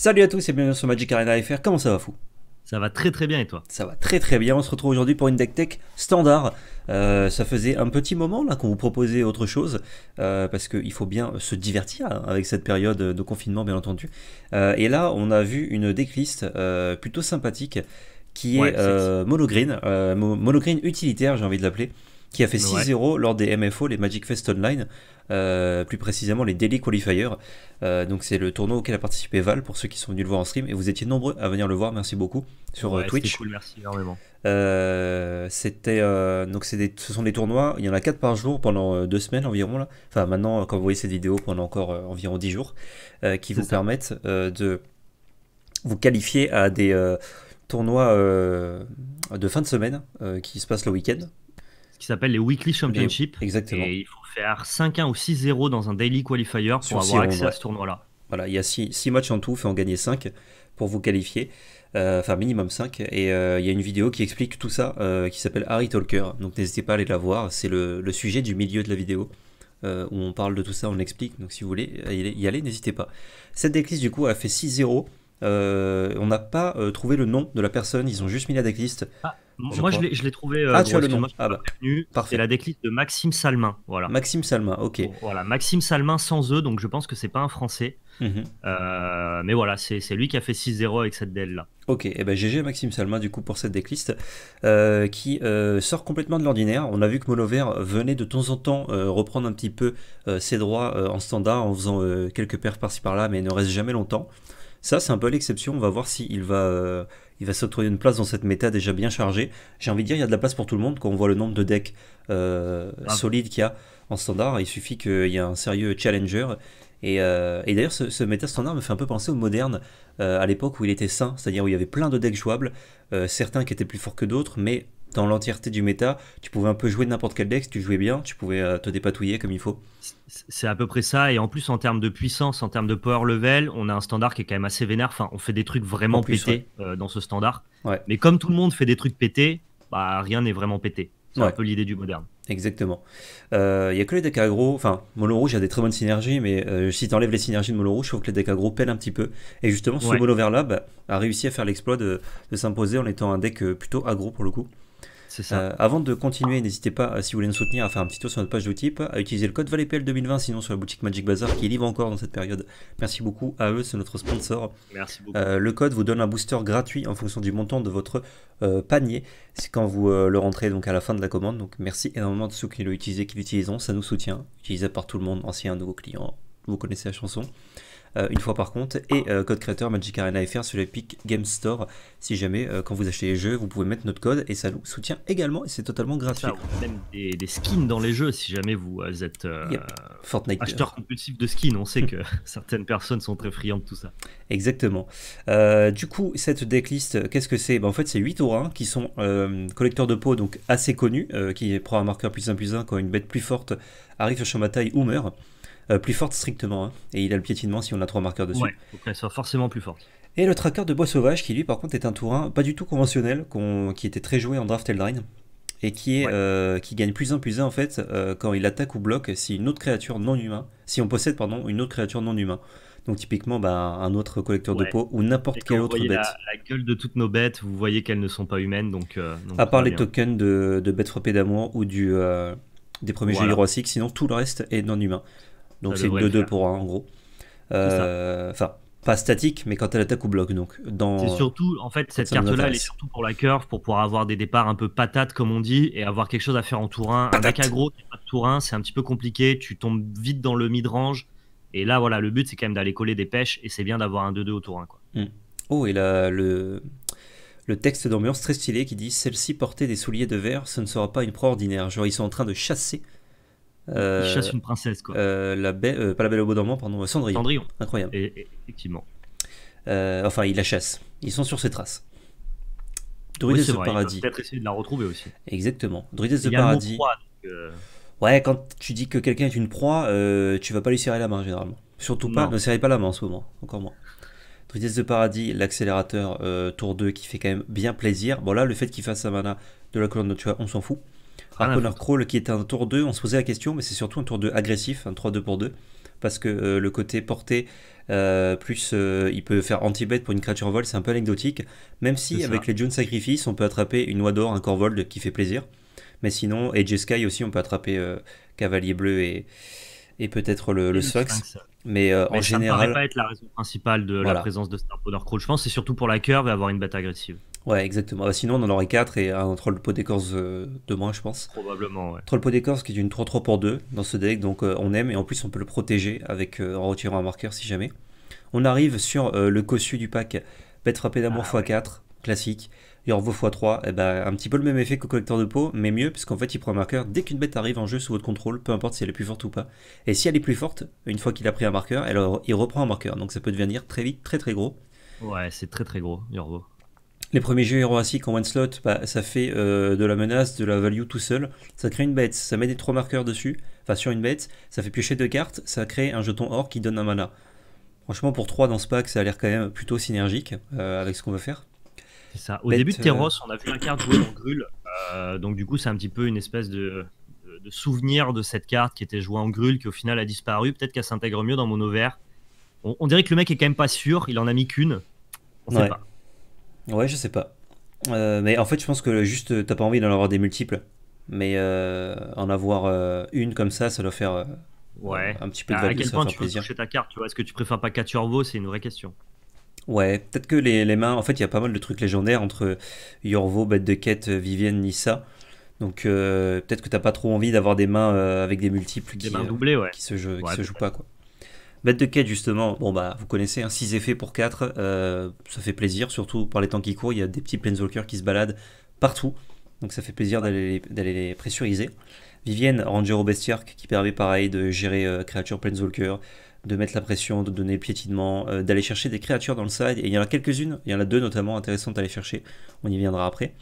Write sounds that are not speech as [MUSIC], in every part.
Salut à tous et bienvenue sur Magic Arena FR, comment ça va fou Ça va très très bien et toi Ça va très très bien, on se retrouve aujourd'hui pour une deck tech standard. Euh, ça faisait un petit moment là qu'on vous proposait autre chose, euh, parce qu'il faut bien se divertir hein, avec cette période de confinement bien entendu. Euh, et là on a vu une decklist plutôt sympathique qui est monogreen, monogreen utilitaire j'ai envie de l'appeler qui a fait 6-0 lors des MFO, les Magic Fest Online, euh, plus précisément les Daily Qualifiers. Euh, donc c'est le tournoi auquel a participé Val pour ceux qui sont venus le voir en stream et vous étiez nombreux à venir le voir. Merci beaucoup sur euh, Twitch. Cool, merci énormément. c'était donc ce sont des tournois. Il y en a 4 par jour pendant 2 semaines environ là. Enfin maintenant quand vous voyez cette vidéo pendant encore environ 10 jours, qui vous permettent de vous qualifier à des tournois de fin de semaine qui se passent le week-end qui s'appelle les Weekly Championship. Exactement. Et il faut faire 5-1 ou 6-0 dans un Daily Qualifier pour avoir accès à ce tournoi-là. Voilà, il y a 6 matchs en tout, faut en gagner 5 pour vous qualifier. Euh, enfin, minimum 5. Et euh, il y a une vidéo qui explique tout ça, euh, qui s'appelle Harry Talker. Donc n'hésitez pas à aller la voir. C'est le, sujet du milieu de la vidéo. où on parle de tout ça, on l'explique. Donc si vous voulez y aller, n'hésitez pas. Cette decklist, du coup, a fait 6-0. on n'a pas trouvé le nom de la personne. Ils ont juste mis la decklist. Ah. Je moi, je l'ai trouvé. Euh, ah, tu le ah, bah, Parfait. C'est la décliste de Maxime Salmin. Voilà. Maxime Salmin, ok. Voilà, Maxime Salmin sans E, donc je pense que c'est pas un Français. Mhm. Euh, mais voilà, c'est lui qui a fait 6-0 avec cette DL là. Ok, et eh ben GG Maxime Salmin du coup pour cette décliste euh, qui sort complètement de l'ordinaire. On a vu que Molovert venait de temps en temps reprendre un petit peu ses droits en standard en faisant quelques perfs par-ci par-là, mais il ne reste jamais longtemps. Ça, c'est un peu l'exception. On va voir s'il il va il va s'octroyer une place dans cette méta déjà bien chargée. J'ai envie de dire, il y a de la place pour tout le monde quand on voit le nombre de decks euh, ah. solides qu'il y a en standard. Il suffit qu'il y ait un sérieux challenger. Et, euh, d'ailleurs, ce, méta standard me fait un peu penser au moderne, euh, à l'époque où il était sain, c'est-à-dire où il y avait plein de decks jouables, certains qui étaient plus forts que d'autres, mais dans l'entièreté du méta, tu pouvais un peu jouer de n'importe quel deck, si tu jouais bien, tu pouvais euh, te dépatouiller comme il faut. C'est à peu près ça, et en plus en termes de puissance, en termes de power level, on a un standard qui est quand même assez vénère, enfin on fait des trucs vraiment pétés euh, dans ce standard. Mais comme tout le monde fait des trucs pétés, bah, rien n'est vraiment pété. C'est un peu l'idée du moderne. Exactement. Il euh, n'y y a que les decks agro. Enfin, Molo Rouge a des très bonnes synergies, mais si tu enlèves les synergies de Molo Rouge, je trouve que les decks agro pèlent un petit peu. Et justement, ce molo Mono a réussi à faire l'exploit de, de s'imposer en étant un deck plutôt agro pour le coup. Euh, avant de continuer, n'hésitez pas, euh, si vous voulez nous soutenir, à faire un petit tour sur notre page type, à utiliser le code ValetPL2020, sinon sur la boutique Magic Bazaar qui est libre encore dans cette période. Merci beaucoup à eux, c'est notre sponsor. Merci beaucoup. Euh, le code vous donne un booster gratuit en fonction du montant de votre panier. C'est quand vous le rentrez donc à la fin de la commande. Donc merci énormément de ceux qui l'ont utilisé, qui l'utilisent. ça nous soutient. Utilisé par tout le monde, anciens, nouveau client, Vous connaissez la chanson. Euh, une fois par compte, et euh, code créateur Magic Arena FR sur Epic Game Store. Si jamais, euh, quand vous achetez les jeux, vous pouvez mettre notre code et ça nous soutient également et c'est totalement gratuit. Ça, même des, des, skins dans les jeux, si jamais vous êtes Fortnite. acheteur compulsif de skins, on sait que [LAUGHS] certaines personnes sont très friandes de tout ça. Exactement. du coup, cette decklist, qu'est-ce que c'est ben, En fait, c'est 8 orins qui sont collecteurs de peau, donc assez connus, qui prend un marqueur plus 1 plus 1 quand une bête plus forte arrive sur ma bataille ou meurt. Euh, plus forte strictement, hein. et il a le piétinement si on a trois marqueurs dessus. Ouais, faut forcément plus forte. Et le tracker de bois sauvage, qui lui par contre est un tour pas du tout conventionnel, qui était très joué en draft Eldraine, et qui, est, euh, qui gagne plus 1 plus 1 en fait euh, quand il attaque ou bloque si une autre créature non humain, si on possède pardon, une autre créature non humain. Donc typiquement bah, un autre collecteur de peau ou n'importe quelle autre bête. La, gueule de toutes nos bêtes, vous voyez qu'elles ne sont pas humaines. Donc, à part les tokens de, bêtes frappées d'amour ou du, des premiers jeux sinon tout le reste est non humain. Donc c'est 2-2 pour 1 en gros. Euh, enfin, pas statique, mais quand elle attaque ou bloque Donc, c'est surtout, en fait, cette carte-là, elle est surtout pour la curve, pour pouvoir avoir des départs un peu patates, comme on dit, et avoir quelque chose à faire en tour 1. Un deck aggro, pas de tour 1, c'est un petit peu compliqué, tu tombes vite dans le mid-range. Et là, voilà, le but, c'est quand même d'aller coller des pêches, et c'est bien d'avoir un 2-2 au tour 1. Quoi. Hmm. Oh, et là, le, le texte d'ambiance très stylé qui dit Celle-ci portait des souliers de verre, ce ne sera pas une pro ordinaire. Genre, ils sont en train de chasser euh, chasse une princesse, quoi. Euh, la euh, pas la belle au beau dormant, pardon, Cendrillon. Incroyable. effectivement. enfin, il la chasse. Ils sont sur ses traces. Druides de paradis. Peut-être essayer de la retrouver aussi. Exactement. Druides de paradis. Proie, ouais, quand tu dis que quelqu'un est une proie, tu vas pas lui serrer la main généralement. Surtout pas, ne serrez pas la main en ce moment, encore moins. Druides de Paradis, l'accélérateur tour 2 qui fait quand même bien plaisir. Bon là, le fait qu'il fasse sa mana de la colonne de on s'en fout. Ah, Connor Crawl qui est un tour 2, on se posait la question, mais c'est surtout un tour 2 agressif, un 3-2 pour 2, parce que euh, le côté porté, euh, plus euh, il peut faire anti bête pour une créature vol, c'est un peu anecdotique, même si avec les June Sacrifice, on peut attraper une oie d'or, un Corvold qui fait plaisir, mais sinon, et Sky aussi, on peut attraper Cavalier Bleu et, et peut-être le, Sox. Mais, en ça général. ne paraît pas être la raison principale de la présence de Star Crawl. Je pense c'est surtout pour la curve et avoir une bête agressive. Ouais, exactement. Ah, sinon, on en aurait 4 et un Troll pot d'écorce euh, de moins, je pense. Probablement, ouais. Troll pot d'écorce qui est une 3-3 pour 2 dans ce deck, donc euh, on aime et en plus on peut le protéger avec, euh, en retirant un marqueur si jamais. On arrive sur le cossu du pack. Bête frappée d'amour x4, ah, classique. Yorvo x3, et eh ben, un petit peu le même effet qu'au collecteur de peau, mais mieux, puisqu'en fait il prend un marqueur dès qu'une bête arrive en jeu sous votre contrôle, peu importe si elle est plus forte ou pas. Et si elle est plus forte, une fois qu'il a pris un marqueur, elle, il reprend un marqueur, donc ça peut devenir très vite très très gros. Ouais, c'est très très gros, Yorvo les premiers jeux héroïques en one slot, bah, ça fait euh, de la menace, de la value tout seul. Ça crée une bête, ça met des trois marqueurs dessus, enfin sur une bête, ça fait piocher deux cartes, ça crée un jeton or qui donne un mana. Franchement, pour trois dans ce pack, ça a l'air quand même plutôt synergique euh, avec ce qu'on veut faire. C'est ça. Au début de euh, Terros, on a vu la carte jouer en Grul. donc, du coup, c'est un petit peu une espèce de, souvenir de cette carte qui était jouée en Grul, qui au final a disparu. Peut-être qu'elle s'intègre mieux dans mon vert. On, dirait que le mec est quand même pas sûr, il en a mis qu'une. On Ouais, je sais pas. Euh, mais en fait, je pense que juste, euh, t'as pas envie d'en avoir des multiples. Mais euh, en avoir une comme ça, ça doit faire un petit peu bah, de value. À quel point tu peux ta carte, Est-ce que tu préfères pas 4 Yorvo C'est une vraie question. Ouais, peut-être que les, les, mains. En fait, il y a pas mal de trucs légendaires entre Yorvo, Bête de Quête, Vivienne, Nissa. Donc peut-être que t'as pas trop envie d'avoir des mains avec des multiples qui, se, jouent, qui se jouent pas, quoi. Bête de quête, justement, bon bah vous connaissez, un hein, 6 effets pour 4, euh, ça fait plaisir, surtout par les temps qui courent, il y a des petits planeswalkers qui se baladent partout, donc ça fait plaisir d'aller les pressuriser. Vivienne, Ranger au Bestiark, qui permet pareil de gérer euh, créatures planeswalkers, de mettre la pression, de donner piétinement, euh, d'aller chercher des créatures dans le side, et il y en a quelques-unes, il y en a deux notamment intéressantes à aller chercher, on y viendra après.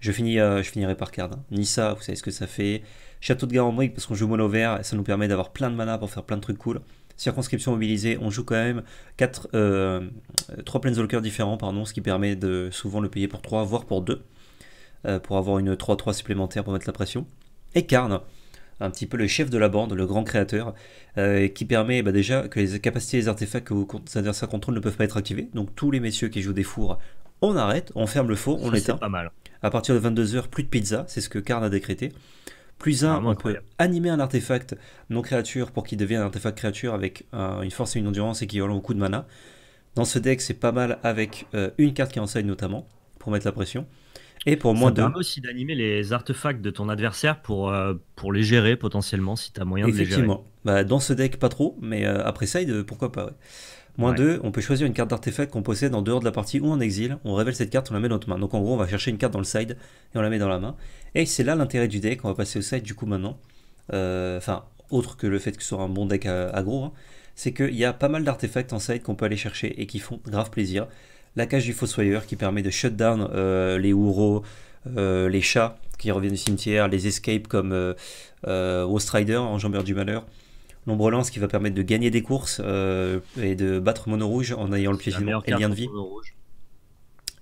Je, finis, je finirai par card. Nissa, vous savez ce que ça fait. Château de Garambrique, parce qu'on joue mono vert, ça nous permet d'avoir plein de mana pour faire plein de trucs cool circonscription mobilisée, on joue quand même 4, euh, 3 planeswalkers différents, pardon, ce qui permet de souvent le payer pour 3, voire pour 2, euh, pour avoir une 3-3 supplémentaire pour mettre la pression. Et Karn, un petit peu le chef de la bande, le grand créateur, euh, qui permet bah, déjà que les capacités des les artefacts que vos adversaires contrôlent ne peuvent pas être activés. Donc tous les messieurs qui jouent des fours, on arrête, on ferme le four, on l'éteint. pas mal. À partir de 22h, plus de pizza, c'est ce que Karn a décrété. Plus un, on peut animer un artefact non créature pour qu'il devienne un artefact créature avec euh, une force et une endurance équivalent au coup de mana. Dans ce deck, c'est pas mal avec euh, une carte qui enseigne notamment pour mettre la pression. Et pour moins de. aussi d'animer les artefacts de ton adversaire pour, euh, pour les gérer potentiellement si tu as moyen de les gérer. Effectivement. Bah, dans ce deck, pas trop, mais après Side, pourquoi pas. Moins 2, on peut choisir une carte d'artefact qu'on possède en dehors de la partie ou en exil. On révèle cette carte, on la met dans notre main. Donc en gros, on va chercher une carte dans le side et on la met dans la main. Et c'est là l'intérêt du deck, on va passer au side du coup maintenant. Euh, enfin, autre que le fait que ce soit un bon deck aggro, hein. c'est qu'il y a pas mal d'artefacts en side qu'on peut aller chercher et qui font grave plaisir. La cage du Fossoyeur qui permet de shutdown euh, les ouraux, euh, les chats qui reviennent du cimetière, les escapes comme Ostrider en du Malheur, l'ombre lance qui va permettre de gagner des courses et de battre Mono Rouge en ayant le piéginement et lien de vie.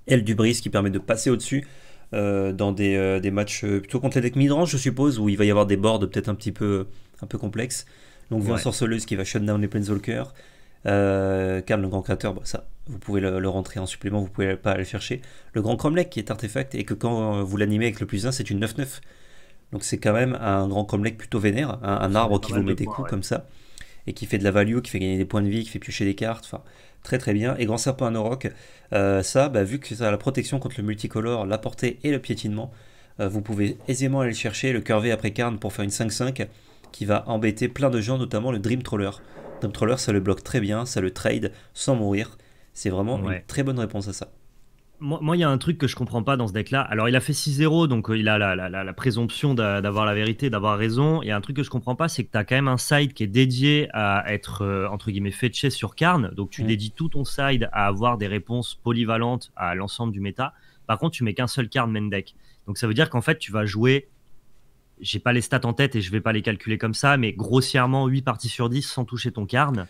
Elle du Brise qui permet de passer au-dessus euh, dans des, euh, des, matchs euh, plutôt contre les decks midrange, je suppose, où il va y avoir des boards peut-être un petit peu, un peu complexes. Donc, vous un sorceleuse qui va shutdown les Planeswalkers. Euh, Karl, le grand créateur, bah, ça, vous pouvez le, le, rentrer en supplément, vous pouvez pas aller le chercher. Le grand Cromlech qui est artefact et que quand vous l'animez avec le plus 1, c'est une 9-9. Donc c'est quand même un grand Cromlech plutôt vénère, un, arbre qui vous met des coups comme ça et qui fait de la value, qui fait gagner des points de vie, qui fait piocher des cartes. Enfin, très très bien. Et Grand Serpent à euh, ça, bah, vu que ça a la protection contre le multicolore, la portée et le piétinement, euh, vous pouvez aisément aller le chercher, le curver après Carne pour faire une 5-5 qui va embêter plein de gens, notamment le Dream Troller. Dream Troller, ça le bloque très bien, ça le trade sans mourir. C'est vraiment une très bonne réponse à ça moi, il y a un truc que je comprends pas dans ce deck-là. Alors, il a fait 6-0, donc euh, il a la, présomption d'avoir la vérité, d'avoir raison. Il y a un truc que je comprends pas, c'est que tu as quand même un side qui est dédié à être, euh, entre guillemets, fetché sur Karn. Donc, tu mm. dédies tout ton side à avoir des réponses polyvalentes à l'ensemble du méta. Par contre, tu mets qu'un seul Karn main deck. Donc, ça veut dire qu'en fait, tu vas jouer. J'ai pas les stats en tête et je vais pas les calculer comme ça, mais grossièrement 8 parties sur 10 sans toucher ton Karn.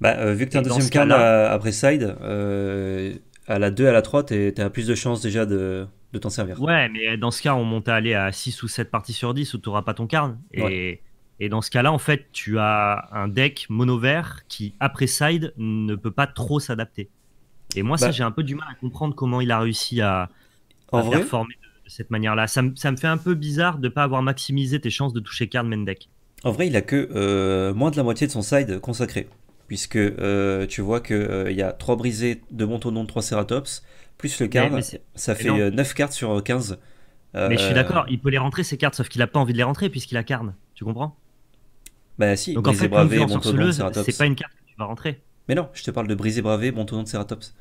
Bah, euh, vu que tu un deuxième Karn après side à la 2, à la 3, tu as plus de chances déjà de, t'en servir. Ouais, mais dans ce cas, on monte à aller à 6 ou 7 parties sur 10 où tu n'auras pas ton carne. Et, dans ce cas-là, en fait, tu as un deck mono vert qui, après side, ne peut pas trop s'adapter. Et moi, ça, bah. j'ai un peu du mal à comprendre comment il a réussi à, à faire de, cette manière-là. Ça, me fait un peu bizarre de ne pas avoir maximisé tes chances de toucher card main deck. En vrai, il a que euh, moins de la moitié de son side consacré puisque euh, tu vois qu'il euh, y a 3 brisés, de 2 de 3 ceratops, plus le carne ça fait 9 euh, cartes sur 15. mais je suis d'accord, il peut les rentrer ces cartes, sauf qu'il n'a pas envie de les rentrer puisqu'il a carne, tu comprends Bah si, Donc brisé, en fait, bravé, ceratops. C'est pas une carte que tu vas rentrer. Mais non, je te parle de brisé, bravé, de ceratops.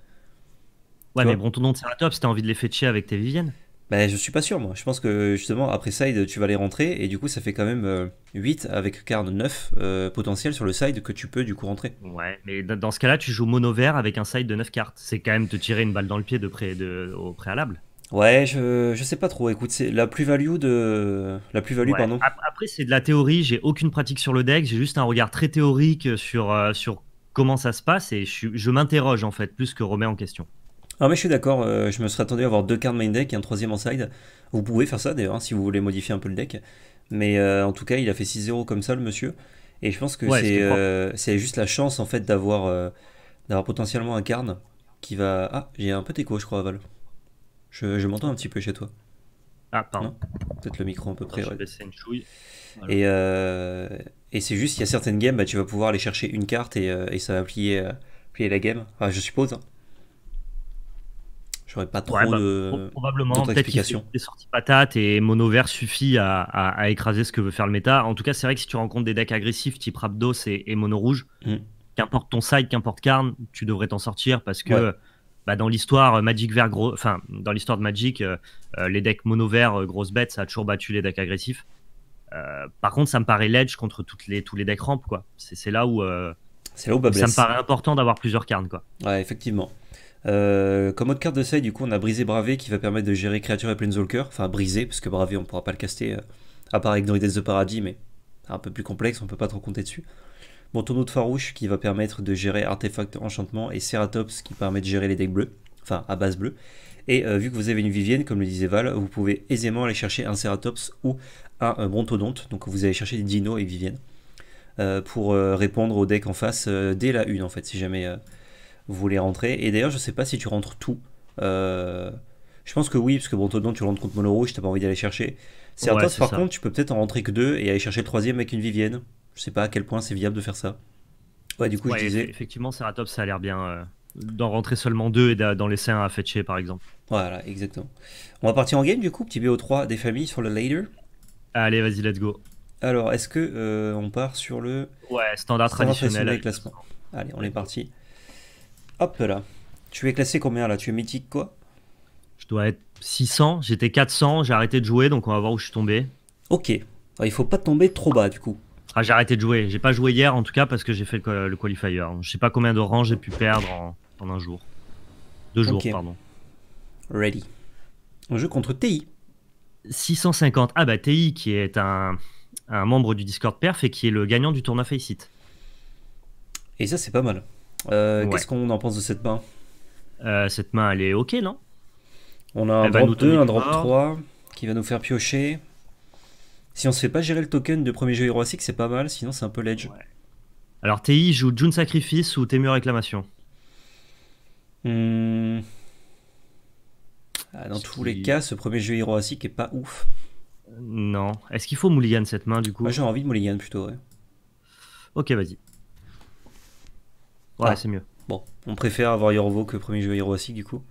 Ouais, mais mais de ceratops, t'as envie de les fetcher avec tes Viviennes ben, je suis pas sûr, moi. Je pense que justement, après side, tu vas les rentrer et du coup, ça fait quand même 8 euh, avec card 9 euh, potentiel sur le side que tu peux du coup rentrer. Ouais, mais dans ce cas-là, tu joues mono vert avec un side de 9 cartes. C'est quand même te tirer une balle dans le pied au préalable. Ouais, je, je sais pas trop. Écoute, c'est la plus-value de. La plus-value, pardon. Après, c'est de la théorie. J'ai aucune pratique sur le deck. J'ai juste un regard très théorique sur, euh, sur comment ça se passe et je, m'interroge en fait, plus que remets en question. Non mais je suis d'accord, euh, je me serais attendu à avoir deux cartes main deck et un troisième en side. Vous pouvez faire ça d'ailleurs hein, si vous voulez modifier un peu le deck. Mais euh, en tout cas, il a fait 6-0 comme ça le monsieur. Et je pense que euh, c'est juste la chance en fait d'avoir potentiellement un carne qui va... Ah, j'ai un peu écho je crois Val. Je, m'entends un petit peu chez toi. Ah, pardon. Peut-être le micro à peu près. Et, et c'est juste, qu'il y a certaines games, bah, tu vas pouvoir aller chercher une carte et, ça va plier, la game. je suppose. Hein. J'aurais pas trop bah, Probablement, des sorties patates et mono vert suffit à, écraser ce que veut faire le méta. En tout cas, c'est vrai que si tu rencontres des decks agressifs type Rapdos et, mono rouge, mm. qu'importe ton side, qu'importe carne, tu devrais t'en sortir parce que. Bah, dans l'histoire euh, Magic vert gros, enfin dans l'histoire de Magic, euh, euh, les decks mono vert grosse bête, ça a toujours battu les decks agressifs. par contre, ça me paraît ledge contre toutes les, tous les decks ramp quoi. C'est là où, ça me paraît important d'avoir plusieurs carnes quoi. Ouais, effectivement. Euh, comme autre carte de side, du coup, on a brisé Bravé qui va permettre de gérer créature et Planeswalker. Enfin, Brisé parce que Bravé, on pourra pas le caster, euh, à part avec Noridez de Paradis, mais un peu plus complexe, on peut pas trop compter dessus. Mon tonneau de Farouche qui va permettre de gérer Artefact Enchantement et Ceratops qui permet de gérer les decks bleus, enfin à base bleue. Et euh, vu que vous avez une Vivienne, comme le disait Val, vous pouvez aisément aller chercher un Ceratops ou un, un Donc vous allez chercher Dino et Vivienne pour répondre au deck en face dès la une en fait, si jamais vous voulez rentrer Et d'ailleurs, je sais pas si tu rentres tout. Euh, je pense que oui, parce que bon, toi non tu rentres contre Mono Rouge, t'as pas envie d'aller chercher. C'est par contre, tu peux peut-être en rentrer que deux et aller chercher le troisième avec une Vivienne. Je sais pas à quel point c'est viable de faire ça. Ouais, du coup, je disais. Effectivement, Ceratops, ça a l'air bien euh, d'en rentrer seulement deux et d'en laisser un à Fetcher, par exemple. Voilà, exactement. On va partir en game, du coup, petit BO3 des familles sur le later. Allez, vas-y, let's go. Alors, est-ce que euh, on part sur le. Ouais, standard, traditionnel. Allez, on est parti. Hop là. Tu es classé combien là Tu es mythique quoi Je dois être 600. J'étais 400. J'ai arrêté de jouer, donc on va voir où je suis tombé. Ok. Ah, il faut pas tomber trop bas du coup. Ah, j'ai arrêté de jouer. J'ai pas joué hier en tout cas parce que j'ai fait le qualifier. Je sais pas combien rangs j'ai pu perdre en, un jour. Deux jours, pardon. Ready. On joue contre TI. 650. Ah bah TI qui est un, un membre du Discord Perf et qui est le gagnant du tournoi Faceit. Et ça c'est pas mal. Euh, qu'est-ce qu'on en pense de cette main euh, Cette main, elle est ok, non On a un drop 2, un drop 3 qui va nous faire piocher. Si on se fait pas gérer le token de premier jeu héroïque, c'est pas mal, sinon c'est un peu ledge. Alors TI joue June Sacrifice ou Temur Réclamation hmm. ah, Dans tous les cas, ce premier jeu héroïque est pas ouf. Non. Est-ce qu'il faut Mulligan cette main du coup Moi j'ai envie de Mulligan plutôt, Ok, vas-y ouais, c'est mieux. Bon, on préfère avoir Yorvo que premier jeu aussi du coup.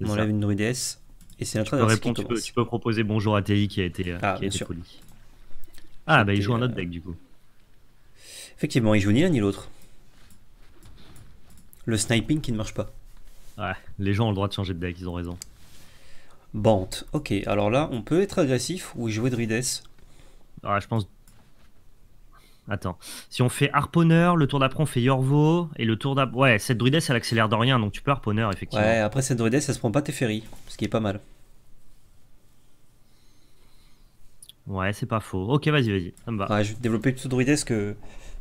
On enlève une druidesse. Et c'est la tu, tu, peux, tu, peux, proposer bonjour à qui a été, euh, ah, qui poli. Ah, bah il joue un autre euh, deck du coup. Effectivement, il joue ni l'un ni l'autre. Le sniping qui ne marche pas. Ouais, les gens ont le droit de changer de deck, ils ont raison. Bant, ok, alors là, on peut être agressif ou jouer Druides. Ah, je pense Attends. Si on fait harponneur, le tour d'après on fait Yorvo, et le tour d'après. Ouais, cette druidesse elle accélère de rien, donc tu peux harponneur effectivement. Ouais, après cette druidesse elle se prend pas teferi ce qui est pas mal. Ouais, c'est pas faux. Ok, vas-y, vas-y, Ouais, je vais développer tout druidesse que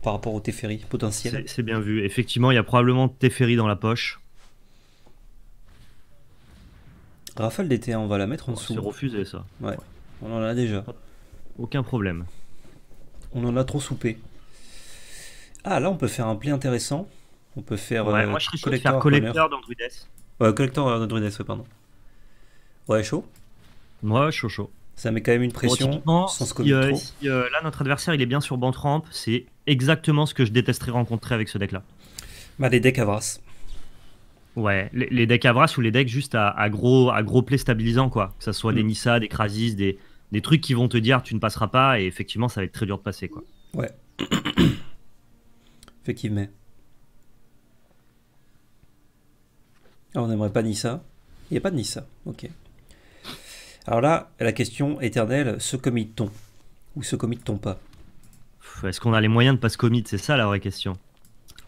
par rapport au Teferi potentiel. C'est bien vu. Effectivement, il y a probablement Teferi dans la poche. Rafale d'été, on va la mettre en oh, dessous. C'est refusé ça. ouais, on en a déjà. Aucun problème on en a trop soupé. Ah, là, on peut faire un play intéressant. On peut faire. Ouais, euh, collecteur, dans Ouais, collecteur le ouais, pardon. Ouais, chaud Moi, ouais, chaud, chaud. Ça met quand même une pression sans se euh, trop. Euh, là, notre adversaire, il est bien sur Bantramp. C'est exactement ce que je détesterais rencontrer avec ce deck-là. Bah, les decks Avras. Ouais, les, decks Avras ou les decks juste à, gros, à gros play stabilisant, quoi. Que ce soit des mm. Nissa, des Krasis, des, des trucs qui vont te dire tu ne passeras pas et effectivement ça va être très dur de passer quoi. Ouais. [COUGHS] effectivement. Ah, on n'aimerait pas ni ça. Il n'y a pas de ni ça. Ok. Alors là, la question éternelle, se commit-on Ou se commit-on pas Est-ce qu'on a les moyens de pas se commit C'est ça la vraie question.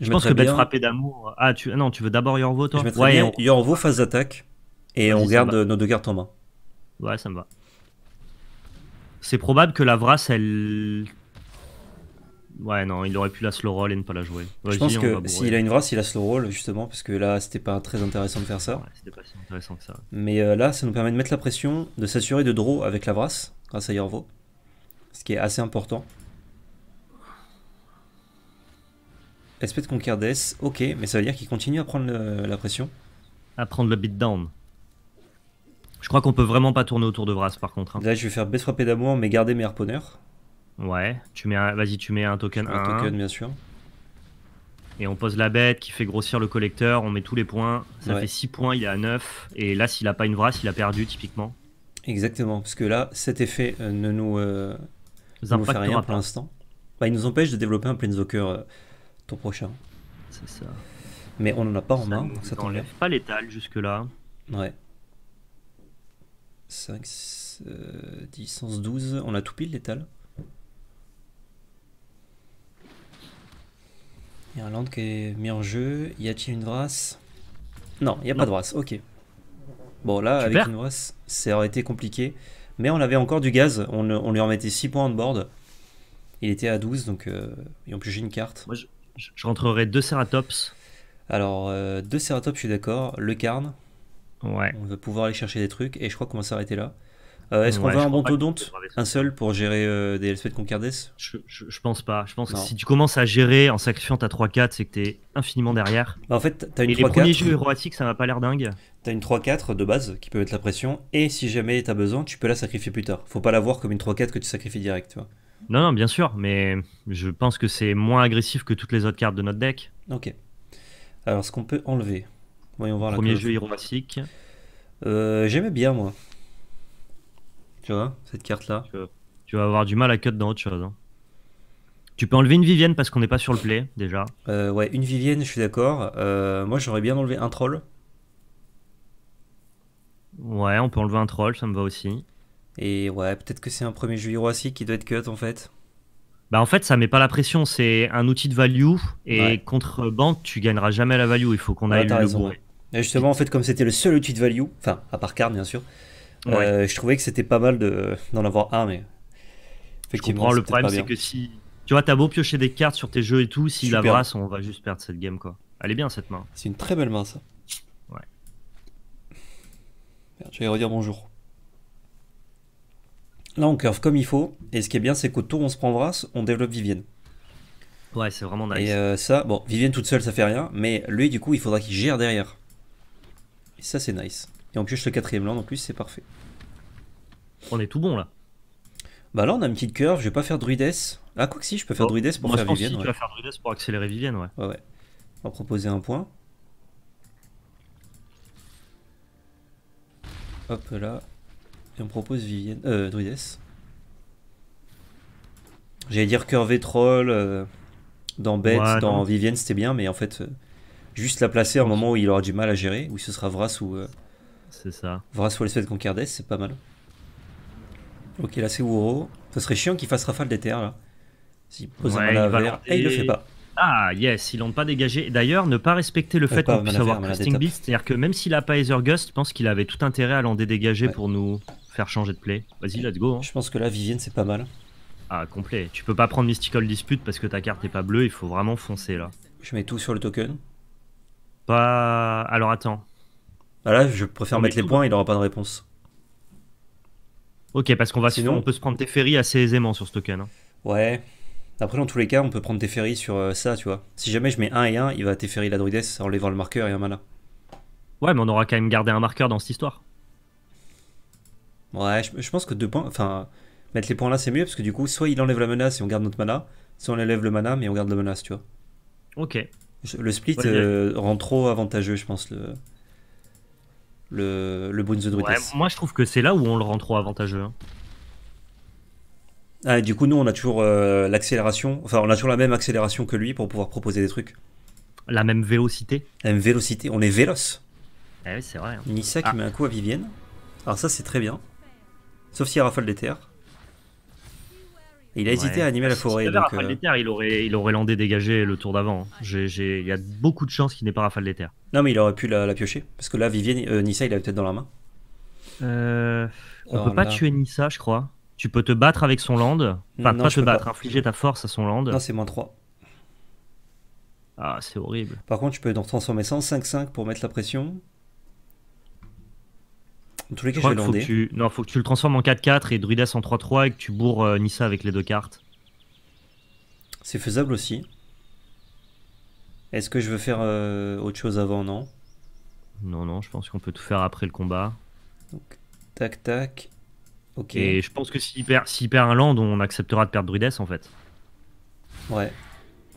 Je, pense que bête frappé d'amour. Ah, tu... non, tu veux d'abord Yorvo, toi bien Yorvo face d'attaque. Et on garde nos deux cartes en main. Ouais, ça me va. C'est probable que la Vras, elle. Ouais, non, il aurait pu la slow roll et ne pas la jouer. je pense que s'il a une Vras, il a slow roll, justement, parce que là, c'était pas très intéressant de faire ça. Ouais, c'était pas si intéressant que ça. Mais euh, là, ça nous permet de mettre la pression, de s'assurer de draw avec la Vras, grâce à Yorvo. Ce qui est assez important. Espèce de Conquer ok, mais ça veut dire qu'il continue à prendre la pression. À prendre le down. Je crois qu'on peut vraiment pas tourner autour de Vras par contre. Hein. Là, je vais faire baisse d'amour, mais garder mes harponneurs. Ouais, tu mets vas-y, tu mets un token. Un token, bien sûr. Et on pose la bête qui fait grossir le collecteur, on met tous les points. Ça fait 6 points, il est à 9. Et là, s'il a pas une Vras, il a perdu typiquement. Exactement, parce que là, cet effet euh, euh, ne nous, fait rien pour l'instant. Bah, il nous empêche de développer un Planeswalker euh, ton prochain. C'est ça. Mais on en a pas en main, donc ça t'enlève. pas létal jusque-là. Ouais. 5, 10, 11, 12. On a tout pile l'étal. Il y a un land qui est mis en jeu. Y a-t-il une race Non, il n'y a pas de race. Ok. Bon, là, avec une race, ça aurait été compliqué. Mais on avait encore du gaz. On, on lui remettait 6 points de board. Il était à 12, donc. et en plus, j'ai une carte. je, rentrerai deux Ceratops. Alors, 2 euh, deux Ceratops, je suis d'accord. Le Carne. On va pouvoir aller chercher des trucs et je crois qu'on va s'arrêter là. Euh, est-ce qu'on veut un un bontodonte Un seul pour gérer euh, des LSP de Conquerdes je, je, pense pas. Je pense que si tu commences à gérer en sacrifiant ta 3-4, c'est que t'es infiniment derrière. Bah, en fait, as une 3-4. Les premiers jeux héroïtiques ça m'a pas l'air dingue. T'as une 3-4 de base qui peut mettre la pression. Et si jamais t'as besoin, tu peux la sacrifier plus tard. Faut pas la voir comme une 3-4 que tu sacrifies direct. Non, non, bien sûr. Mais je pense que c'est moins agressif que toutes les autres cartes de notre deck. Ok. Alors, ce qu'on peut enlever voir Premier jeu Hiroasic. Euh, j'aimais bien, moi. Tu vois, cette carte-là. Tu, vas avoir du mal à cut dans autre chose. Hein. Tu peux enlever une Vivienne parce qu'on n'est pas sur le play, déjà. Euh, ouais, une Vivienne, je suis d'accord. Euh, moi, j'aurais bien enlevé un troll. Ouais, on peut enlever un troll, ça me va aussi. Et ouais, peut-être que c'est un premier jeu Hiroasic qui doit être cut, en fait. Bah en fait, ça met pas la pression. C'est un outil de value et contre banque, tu gagneras jamais la value. Il faut qu'on aille le justement, en fait, comme c'était le seul outil de value, enfin, à part carte, bien sûr, euh, je trouvais que c'était pas mal d'en avoir un, mais. Effectivement, le problème, c'est que si. Tu vois, t'as beau piocher des cartes sur tes jeux et tout, s'il brasse, on va juste perdre cette game, quoi. Elle est bien, cette main. C'est une très belle main, ça. Ouais. je vais redire bonjour. Là, on curve comme il faut, et ce qui est bien, c'est qu'au tour, on se prend brasse, on développe Vivienne. Ouais, c'est vraiment nice. Et euh, ça, bon, Vivienne toute seule, ça fait rien, mais lui, du coup, il faudra qu'il gère derrière. Ça, c'est nice. Et on pioche le quatrième land en plus, c'est parfait. On est tout bon là. Bah là, on a une petite curve. Je vais pas faire Druides. Ah, quoi que si, je peux faire oh, Druides pour faire Vivienne. pour accélérer Vivienne, ouais. Ouais, On va proposer un point. Hop là. Et on propose Vivienne. Euh, J'allais dire et troll. Euh, dans Bête, dans Vivienne, c'était bien, mais en fait, euh, Juste la placer un moment où il aura du mal à gérer, où ce sera Vras ou. Euh, c'est ça. Vras ou l'espèce de Concardes, c'est pas mal. Ok, là c'est Wuro. ça serait chiant qu'il fasse rafale des terres là. S'il pose un mana Et... il le fait pas. Ah yes, ils l'ont pas dégagé. D'ailleurs, ne pas respecter le fait qu'on puisse avoir Casting Beast, c'est-à-dire que même s'il a pas gust je pense qu'il avait tout intérêt à l'en dégager pour nous faire changer de play. Vas-y, let's go. Hein. Je pense que là, Vivienne, c'est pas mal. Ah, complet. Tu peux pas prendre Mystical Dispute parce que ta carte est pas bleue, il faut vraiment foncer là. Je mets tout sur le token. Alors attends. Bah là, je préfère mettre les points, il n'aura pas de réponse. Ok, parce qu'on va Sinon... on peut se prendre tes ferries assez aisément sur ce token. Hein. Ouais. Après, dans tous les cas, on peut prendre tes ferries sur euh, ça, tu vois. Si jamais je mets 1 et 1, il va Teferi la druidesse en le marqueur et un mana. Ouais, mais on aura quand même gardé un marqueur dans cette histoire. Ouais, je, je pense que deux points. Enfin, mettre les points là, c'est mieux parce que du coup, soit il enlève la menace et on garde notre mana, soit on enlève le mana mais on garde la menace, tu vois. Ok. Le split euh, rend trop avantageux, je pense, le, le, le de moi, je trouve que c'est là où on le rend trop avantageux. Hein. Ah, du coup, nous, on a toujours euh, l'accélération. Enfin, on a toujours la même accélération que lui pour pouvoir proposer des trucs. La même vélocité. La même vélocité. On est véloce. Eh oui, c'est vrai. Hein. Nissa qui ah. met un coup à Vivienne. Alors, ça, c'est très bien. Sauf si elle rafale des terres. Il a hésité à animer la forêt. donc, Rafale euh. il aurait, il aurait landé dégagé le tour d'avant. Il y a beaucoup de chances qu'il n'ait pas Rafale Terres. Non, mais il aurait pu la, piocher. Parce que là, Vivien, euh, Nissa, il a peut-être dans la main. Euh, on ne peut pas tuer Nissa, je crois. Tu peux te battre avec son land. Enfin, pas te battre, infliger ta force à son land. Non, c'est moins 3. Ah, c'est horrible. Par contre, tu peux donc transformer 5 5 pour mettre la pression faut que tu... Non, faut que tu le transformes en 4-4 et Druides en 3-3 et que tu bourres euh, Nissa avec les deux cartes. C'est faisable aussi. Est-ce que je veux faire euh, autre chose avant Non. Non, non, je pense qu'on peut tout faire après le combat. Donc, tac, tac. Ok. Et je pense que s'il perd, perd, un land, on acceptera de perdre Druides en fait. Ouais.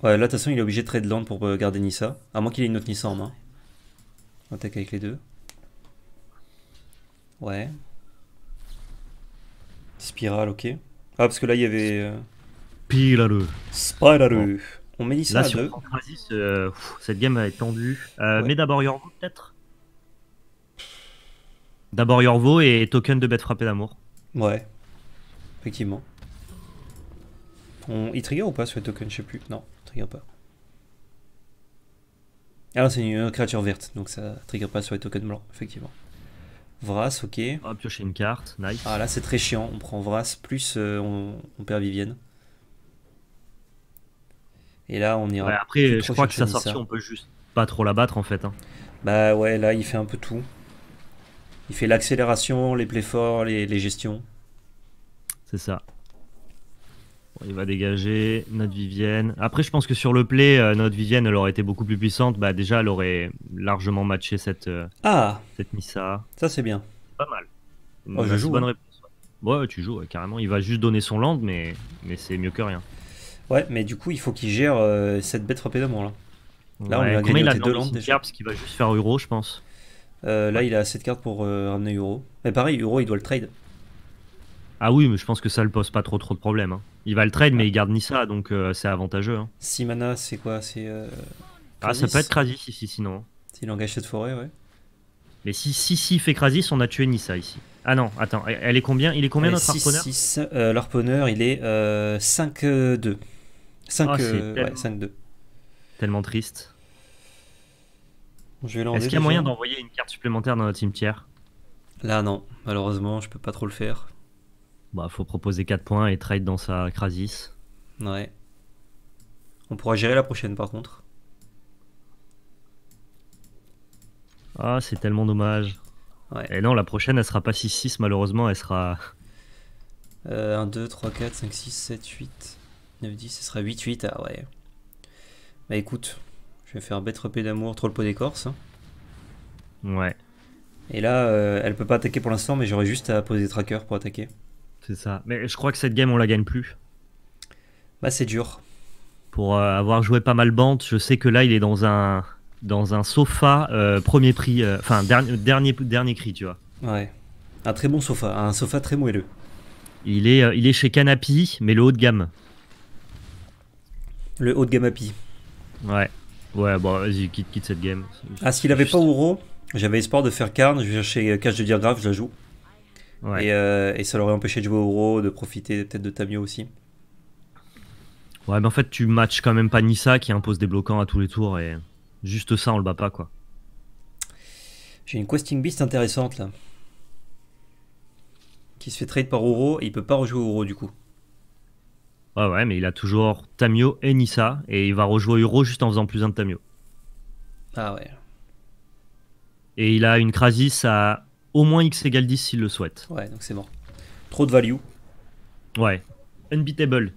Ouais, là, de toute façon, il est obligé de trade land pour euh, garder Nissa. À moins qu'il ait une autre Nissa en main. On attaque avec les deux. Ouais. Spirale, ok. Ah, parce que là, il y avait... pile euh, Spirale. On met ça à sur deux. cette game est tendue. Euh, Mais d'abord Yorvo, peut-être D'abord Yorvo et token de bête frappée d'amour. Ouais, effectivement. On... Il trigger ou pas sur les tokens Je sais plus. Non, il trigger pas. Alors, ah c'est une créature verte, donc ça trigger pas sur les tokens blancs, effectivement. Vras, ok. On va piocher une carte, nice. Ah là c'est très chiant, on prend Vras plus euh, on, perd Vivienne. Et là on ira. après je crois que sa sortie on peut juste pas trop la battre en fait. Hein. Bah ouais là il fait un peu tout. Il fait l'accélération, les play forts les gestions. C'est ça. Il va dégager notre Vivienne. Après, je pense que sur le play, euh, notre Vivienne, elle aurait été beaucoup plus puissante. Bah, déjà, elle aurait largement matché cette, euh, ah, cette Nissa. Ça, c'est bien. Pas mal. Oh, hein. Ouais, tu joues, carrément. Il va juste donner son land, mais, mais c'est mieux que rien. Ouais, mais du coup, il faut qu'il gère euh, cette bête frappée d'amour là. Là, on a gagné il deux Parce qu'il va juste faire Euro, je pense. là, il a cette carte pour ramener Euro. Mais pareil, Euro, il doit le trade. Ah oui, mais je pense que ça le pose pas trop trop de problèmes. Hein. Il va le trade, mais il garde Nissa, donc euh, c'est avantageux. Hein. mana, c'est quoi C'est. Euh, ah, ça peut être Krasis ici, sinon. Hein. S'il engage cette forêt, ouais. Mais si, si, si fait Krasis, on a tué Nissa ici. Ah non, attends, elle est combien Il est combien notre harponneur euh, L'harponneur, il est 5-2. 5, 5-2. Tellement triste. Est-ce qu'il y a moyen d'envoyer une carte supplémentaire dans notre cimetière Là, non. Malheureusement, je peux pas trop le faire. Bah, faut proposer 4 points et trade dans sa Krasis. Ouais. On pourra gérer la prochaine par contre. Ah, c'est tellement dommage. Ouais. Et non, la prochaine, elle sera pas 6-6, malheureusement, elle sera. 1, 2, 3, 4, 5, 6, 7, 8, 9, 10, ce sera 8, 8. Ah ouais. Bah écoute, je vais faire bête repé d'amour, troll pot d'écorce. Hein. Ouais. Et là, euh, elle peut pas attaquer pour l'instant, mais j'aurais juste à poser des pour attaquer. C'est ça. Mais je crois que cette game, on la gagne plus. Bah, c'est dur. Pour euh, avoir joué pas mal bande je sais que là, il est dans un, dans un sofa euh, premier prix, euh, enfin, dernier, dernier, dernier cri, tu vois. Ouais. Un très bon sofa, un sofa très moelleux. Il est, il est chez Canapi mais le haut de gamme. Le haut de gamme Api. Ouais. Ouais, bon, vas-y, quitte, quitte cette game. Ah, s'il avait pas Ouro, j'avais espoir de faire Karn, je vais chercher Cache de Diagraphe, je la joue. Euh, et, ça l'aurait empêché de jouer au de profiter peut-être de Tamio aussi. Ouais, mais en fait, tu matches quand même pas Nissa qui impose des bloquants à tous les tours et juste ça, on le bat pas quoi. J'ai une questing beast intéressante là. Qui se fait trade par Uro, et il peut pas rejouer Uro du coup. Ouais, ouais, mais il a toujours Tamio et Nissa et il va rejouer Uro juste en faisant plus un de Tamio. Ah ouais. Et il a une Krasis à au moins x égale 10 s'il le souhaite. Ouais, donc c'est mort. Trop de value. Ouais. Unbeatable.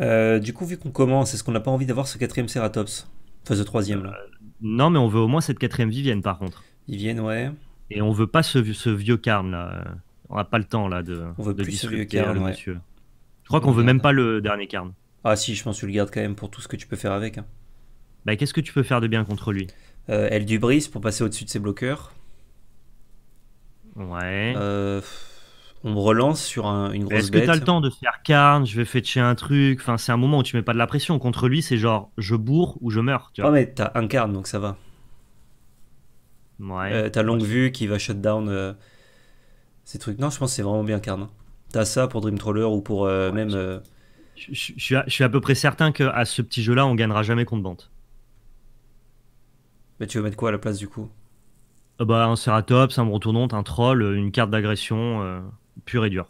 Euh, du coup, vu qu'on commence, est-ce qu'on n'a pas envie d'avoir ce quatrième Ceratops Enfin, ce troisième là. Euh, non, mais on veut au moins cette quatrième Vivienne par contre. Vivienne, ouais. Et on veut pas ce, vieux Karn là. On n'a pas le temps là de. On veut plus ce vieux Karn, Je crois qu'on veut même pas le dernier Karn. Ah si, je pense que tu le gardes quand même pour tout ce que tu peux faire avec. Hein. Bah, qu'est-ce que tu peux faire de bien contre lui euh, Elle du brise pour passer au-dessus de ses bloqueurs. Ouais. Euh, on relance sur une grosse Est-ce que t'as le temps de faire Karn je vais fetcher un truc Enfin, c'est un moment où tu mets pas de la pression. Contre lui, c'est genre je bourre ou je meurs. Ah, mais t'as un Karn donc ça va. Ouais. Euh, t'as longue vue qui va shut down euh, ces trucs. Non, je pense que c'est vraiment bien Karn hein. T'as ça pour Dream Troller ou pour même. Je, suis à, peu près certain qu'à ce petit jeu-là, on gagnera jamais contre Bante. Mais tu veux mettre quoi à la place du coup euh, bah, Un Ceratops, un brontournante, un Troll, euh, une carte d'agression euh, pure et dure.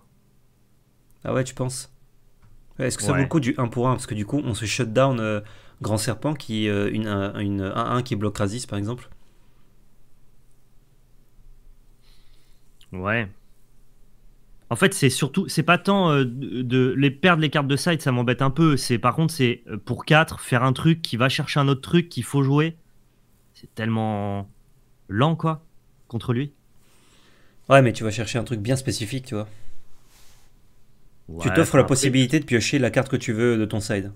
Ah ouais, tu penses Est-ce que ça vaut le coup du 1 pour 1 Parce que du coup, on se shut down Grand Serpent, qui une 1-1 un, qui bloque Razis par exemple Ouais. En fait, c'est surtout, c'est pas tant de, les perdre les cartes de side, ça m'embête un peu. C'est par contre, c'est pour 4, faire un truc qui va chercher un autre truc qu'il faut jouer. C'est tellement lent, quoi, contre lui. Ouais, mais tu vas chercher un truc bien spécifique, tu vois. tu t'offres la possibilité de piocher la carte que tu veux de ton side.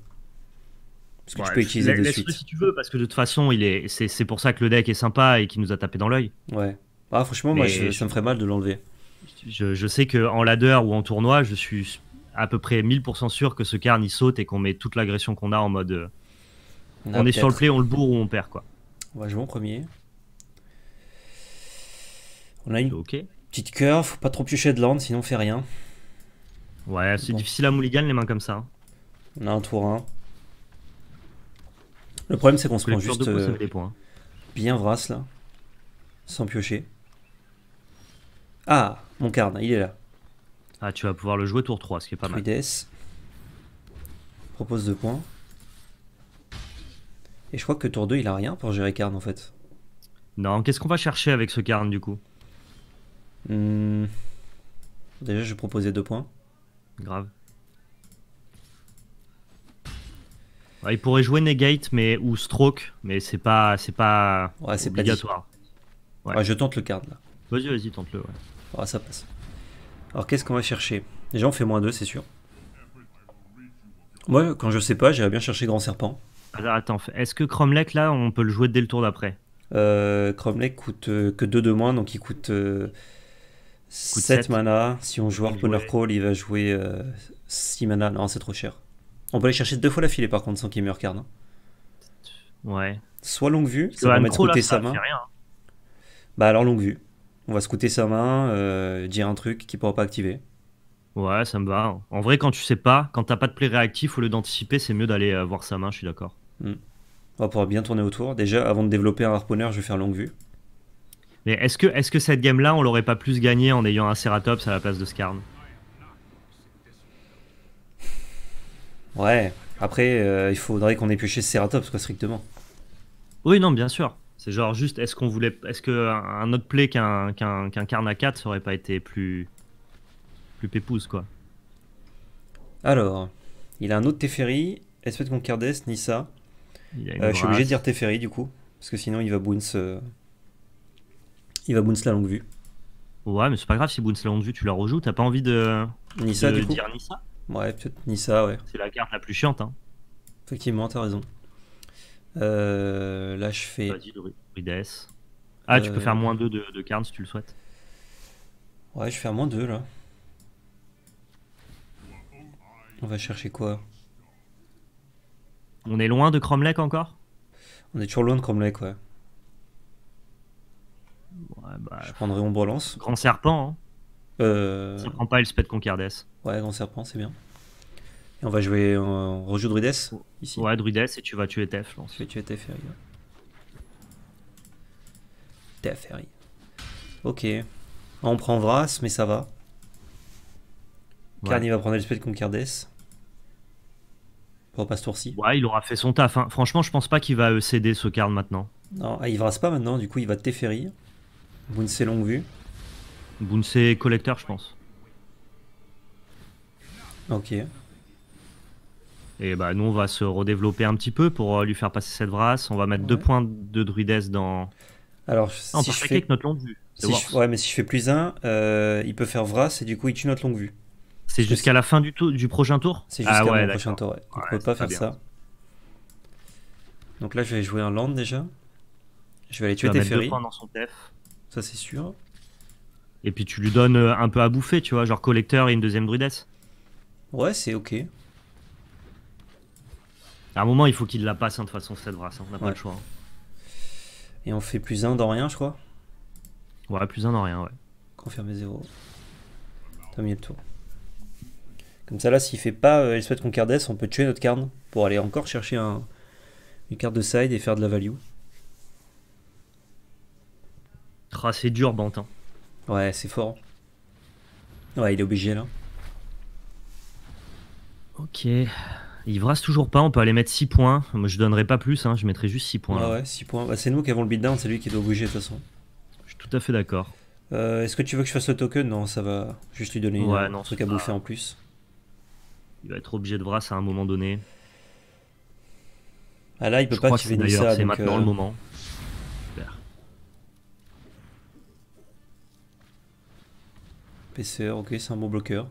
Parce que je peux utiliser de suite. si tu veux, parce que de toute façon, il est, c'est, pour ça que le deck est sympa et qu'il nous a tapé dans l'œil. Ouais. Ah, franchement, moi, ça me ferait mal de l'enlever. Je, sais que en ladder ou en tournoi, je suis à peu près 1000% sûr que ce card saute et qu'on met toute l'agression qu'on a en mode. Euh, on est sur le play, on le bourre ou on perd, quoi. On va jouer en premier. On a une petite curve, faut pas trop piocher de land, sinon on fait rien. Ouais, c'est difficile à mulligan les mains comme ça. Hein. On a un tour 1. Le problème c'est qu'on se prend juste euh, points. bien Vras là, sans piocher. Ah, mon Karn il est là. Ah, tu vas pouvoir le jouer tour 3, ce qui est pas mal. mal. Propose 2 points. Et je crois que tour 2, il a rien pour gérer Karn en fait. Non, qu'est-ce qu'on va chercher avec ce Karn du coup Hmm. Déjà, je proposais deux points. Grave. il pourrait jouer Negate mais, ou Stroke, mais c'est pas, c'est pas ouais, c'est obligatoire. ouais. je tente le card là. Vas-y, vas-y, tente-le. ça passe. Alors, qu'est-ce qu'on va chercher Déjà, on fait moins 2, c'est sûr. Moi, quand je sais pas, j'irais bien chercher Grand Serpent. Attends, est-ce que Cromlech là, on peut le jouer dès le tour d'après euh, coûte euh, que 2 de moins, donc il coûte. Euh, 7 mana. Si on joue Harponer Crawl, il va jouer 6 euh, mana. Non, c'est trop cher. On peut aller chercher deux fois la filée par contre sans qu'il meure card. Hein. Ouais. Soit longue vue, ça va mettre scouter sa main. Hein. Bah alors longue vue. On va scouter sa main, euh, dire un truc qui pourra pas activer. Ouais, ça me va. Hein. En vrai, quand tu sais pas, quand tu t'as pas de play réactif, au lieu d'anticiper, c'est mieux d'aller euh, voir sa main, je suis d'accord. Hmm. On va pouvoir bien tourner autour. Déjà, avant de développer un Harponer je vais faire longue vue. Mais est-ce que, est -ce que cette game-là, on l'aurait pas plus gagné en ayant un Ceratops à la place de Skarn Ouais, après, euh, il faudrait qu'on ait pioché Ceratops, quoi, strictement. Oui, non, bien sûr. C'est genre juste, est-ce qu'on voulait, est-ce qu'un autre play qu'un Karn à 4, ça aurait pas été plus, plus pépouse, quoi Alors, il a un autre Teferi, mon Concardes, Nissa. Euh, je suis obligé de dire Teferi, du coup, parce que sinon il va bounce... Euh, il va Boons la longue vue. Ouais, mais c'est pas grave si Boons la longue vue, tu la rejoues. T'as pas envie de, Nissa, de du coup. Ouais, peut-être ni ça, ouais. C'est la carte la plus chiante. Hein. Effectivement, t'as raison. Euh, là, je fais. Vas-y, Rides. Ah, tu peux faire euh. moins 2 de, de si tu le souhaites. Ouais, je fais moins 2 là. On va chercher quoi On est loin de Cromlech encore On est toujours loin de Cromlech, ouais. Bah, je prendrais Ombre Lance. Grand Serpent. Hein. Euh... Ça pas Elspeth Conquardes. Ouais, Grand Serpent, c'est bien. Et on va jouer. Euh, on rejoue Druides ici. Ouais, Druides et tu vas tuer Tef, je pense. tuer Teferi. Ouais. Ok. On prend Vras, mais ça va. Karn, il va prendre Elspeth Conquerdess. Pour pas ci Ouais, il aura fait son taf. Hein. Franchement, je pense pas qu'il va euh, céder ce Karn maintenant. Non, ah, il Vras pas maintenant, du coup, il va Teferi. Bounce longue vue. et collecteur, je pense. Ok. Et bah nous on va se redévelopper un petit peu pour euh, lui faire passer cette vrasse. On va mettre deux points de druides dans. Alors ah, si je fais avec notre longue vue. Ouais mais si je fais plus un, euh, il peut faire vrasse et du coup il tue notre longue vue. C'est jusqu'à la fin du, du prochain tour. C'est jusqu'à ah prochain tour. Ouais. on peut pas faire ça. Donc là je vais jouer un land déjà. Je vais aller tuer mettre Deux points dans son def ça c'est sûr. Et puis tu lui donnes euh, un peu à bouffer, tu vois, genre collecteur et une deuxième druidesse. Ouais, c'est ok. À un moment, il faut qu'il la passe hein, de façon cette brasse, hein. on n'a pas le choix. Hein. Et on fait plus 1 dans rien, je crois. Ouais, plus 1 dans rien, ouais. Confirmer 0. mis tour. Comme ça, là, s'il fait pas il euh, souhaite qu'on cardesse, on peut tuer notre carne pour aller encore chercher une carte de side et faire de la value. assez dur, Bantin. Ouais, c'est fort. Ouais, il est obligé là. Ok. Il vrasse toujours pas, on peut aller mettre 6 points. Moi je donnerai pas plus, hein. je mettrai juste 6 points. ouais, 6 points. Bah, c'est nous qui avons le beatdown, c'est lui qui doit bouger de toute façon. Je suis tout à fait d'accord. Euh, est-ce que tu veux que je fasse le token Non, ça va. Juste lui donner un, truc à bouffer en plus. Il va être obligé de brasse à un moment donné. Ah là, il peut je pas ça. C'est maintenant euh, le moment. PCR, ok, c'est un bon bloqueur.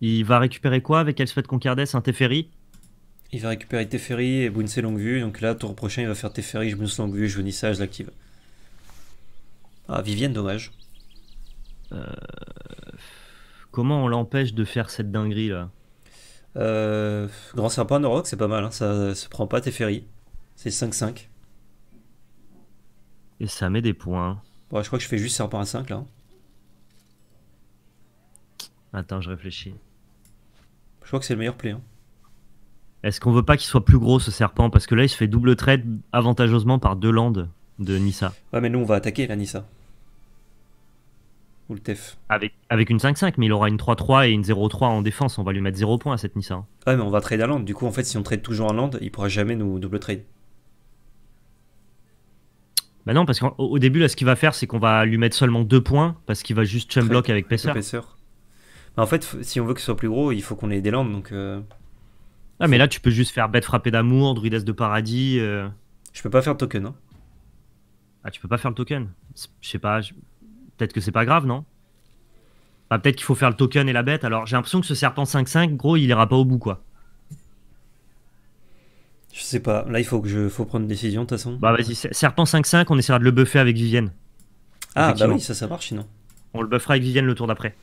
Il va récupérer quoi avec Elspeth Concardès Un Teferi Il va récupérer Teferi et Bunse Longue-Vue. Donc là, tour prochain, il va faire Teferi, Bunse Longue-Vue, Venissa, je l'active. Ah, Vivienne, dommage. Euh, comment on l'empêche de faire cette dinguerie là euh, Grand serpent Norok, c'est pas mal. Hein. Ça se prend pas Teferi. C'est 5-5. Et ça met des points. Bon, je crois que je fais juste serpent A5 là. Attends, je réfléchis. Je crois que c'est le meilleur play. Hein. Est-ce qu'on veut pas qu'il soit plus gros ce serpent Parce que là, il se fait double trade avantageusement par deux landes de Nissa. Ouais, mais nous, on va attaquer la Nissa. Ou le TEF. Avec, avec une 5-5, mais il aura une 3-3 et une 0-3 en défense. On va lui mettre 0 points à cette Nissa. Ouais, mais on va trade à land. Du coup, en fait, si on trade toujours à land, il pourra jamais nous double trade. Bah non, parce qu'au début, là, ce qu'il va faire, c'est qu'on va lui mettre seulement deux points, parce qu'il va juste chum block avec pesseur Bah, en fait, si on veut que ce soit plus gros, il faut qu'on ait des lampes, donc... Euh, ah, mais là, tu peux juste faire bête frappée d'amour, druidesse de paradis... Euh. Je peux pas faire le token, hein. Ah, tu peux pas faire le token Je sais pas, peut-être que c'est pas grave, non bah, Peut-être qu'il faut faire le token et la bête. Alors, j'ai l'impression que ce serpent 5-5, gros, il ira pas au bout, quoi. Je sais pas. Là, il faut que je faut prendre une décision, de toute façon. Bah, vas-y, Serpent 5-5, on essaiera de le buffer avec Vivienne. Ah, bah oui, ça, ça marche sinon. On le buffera avec Vivienne le tour d'après.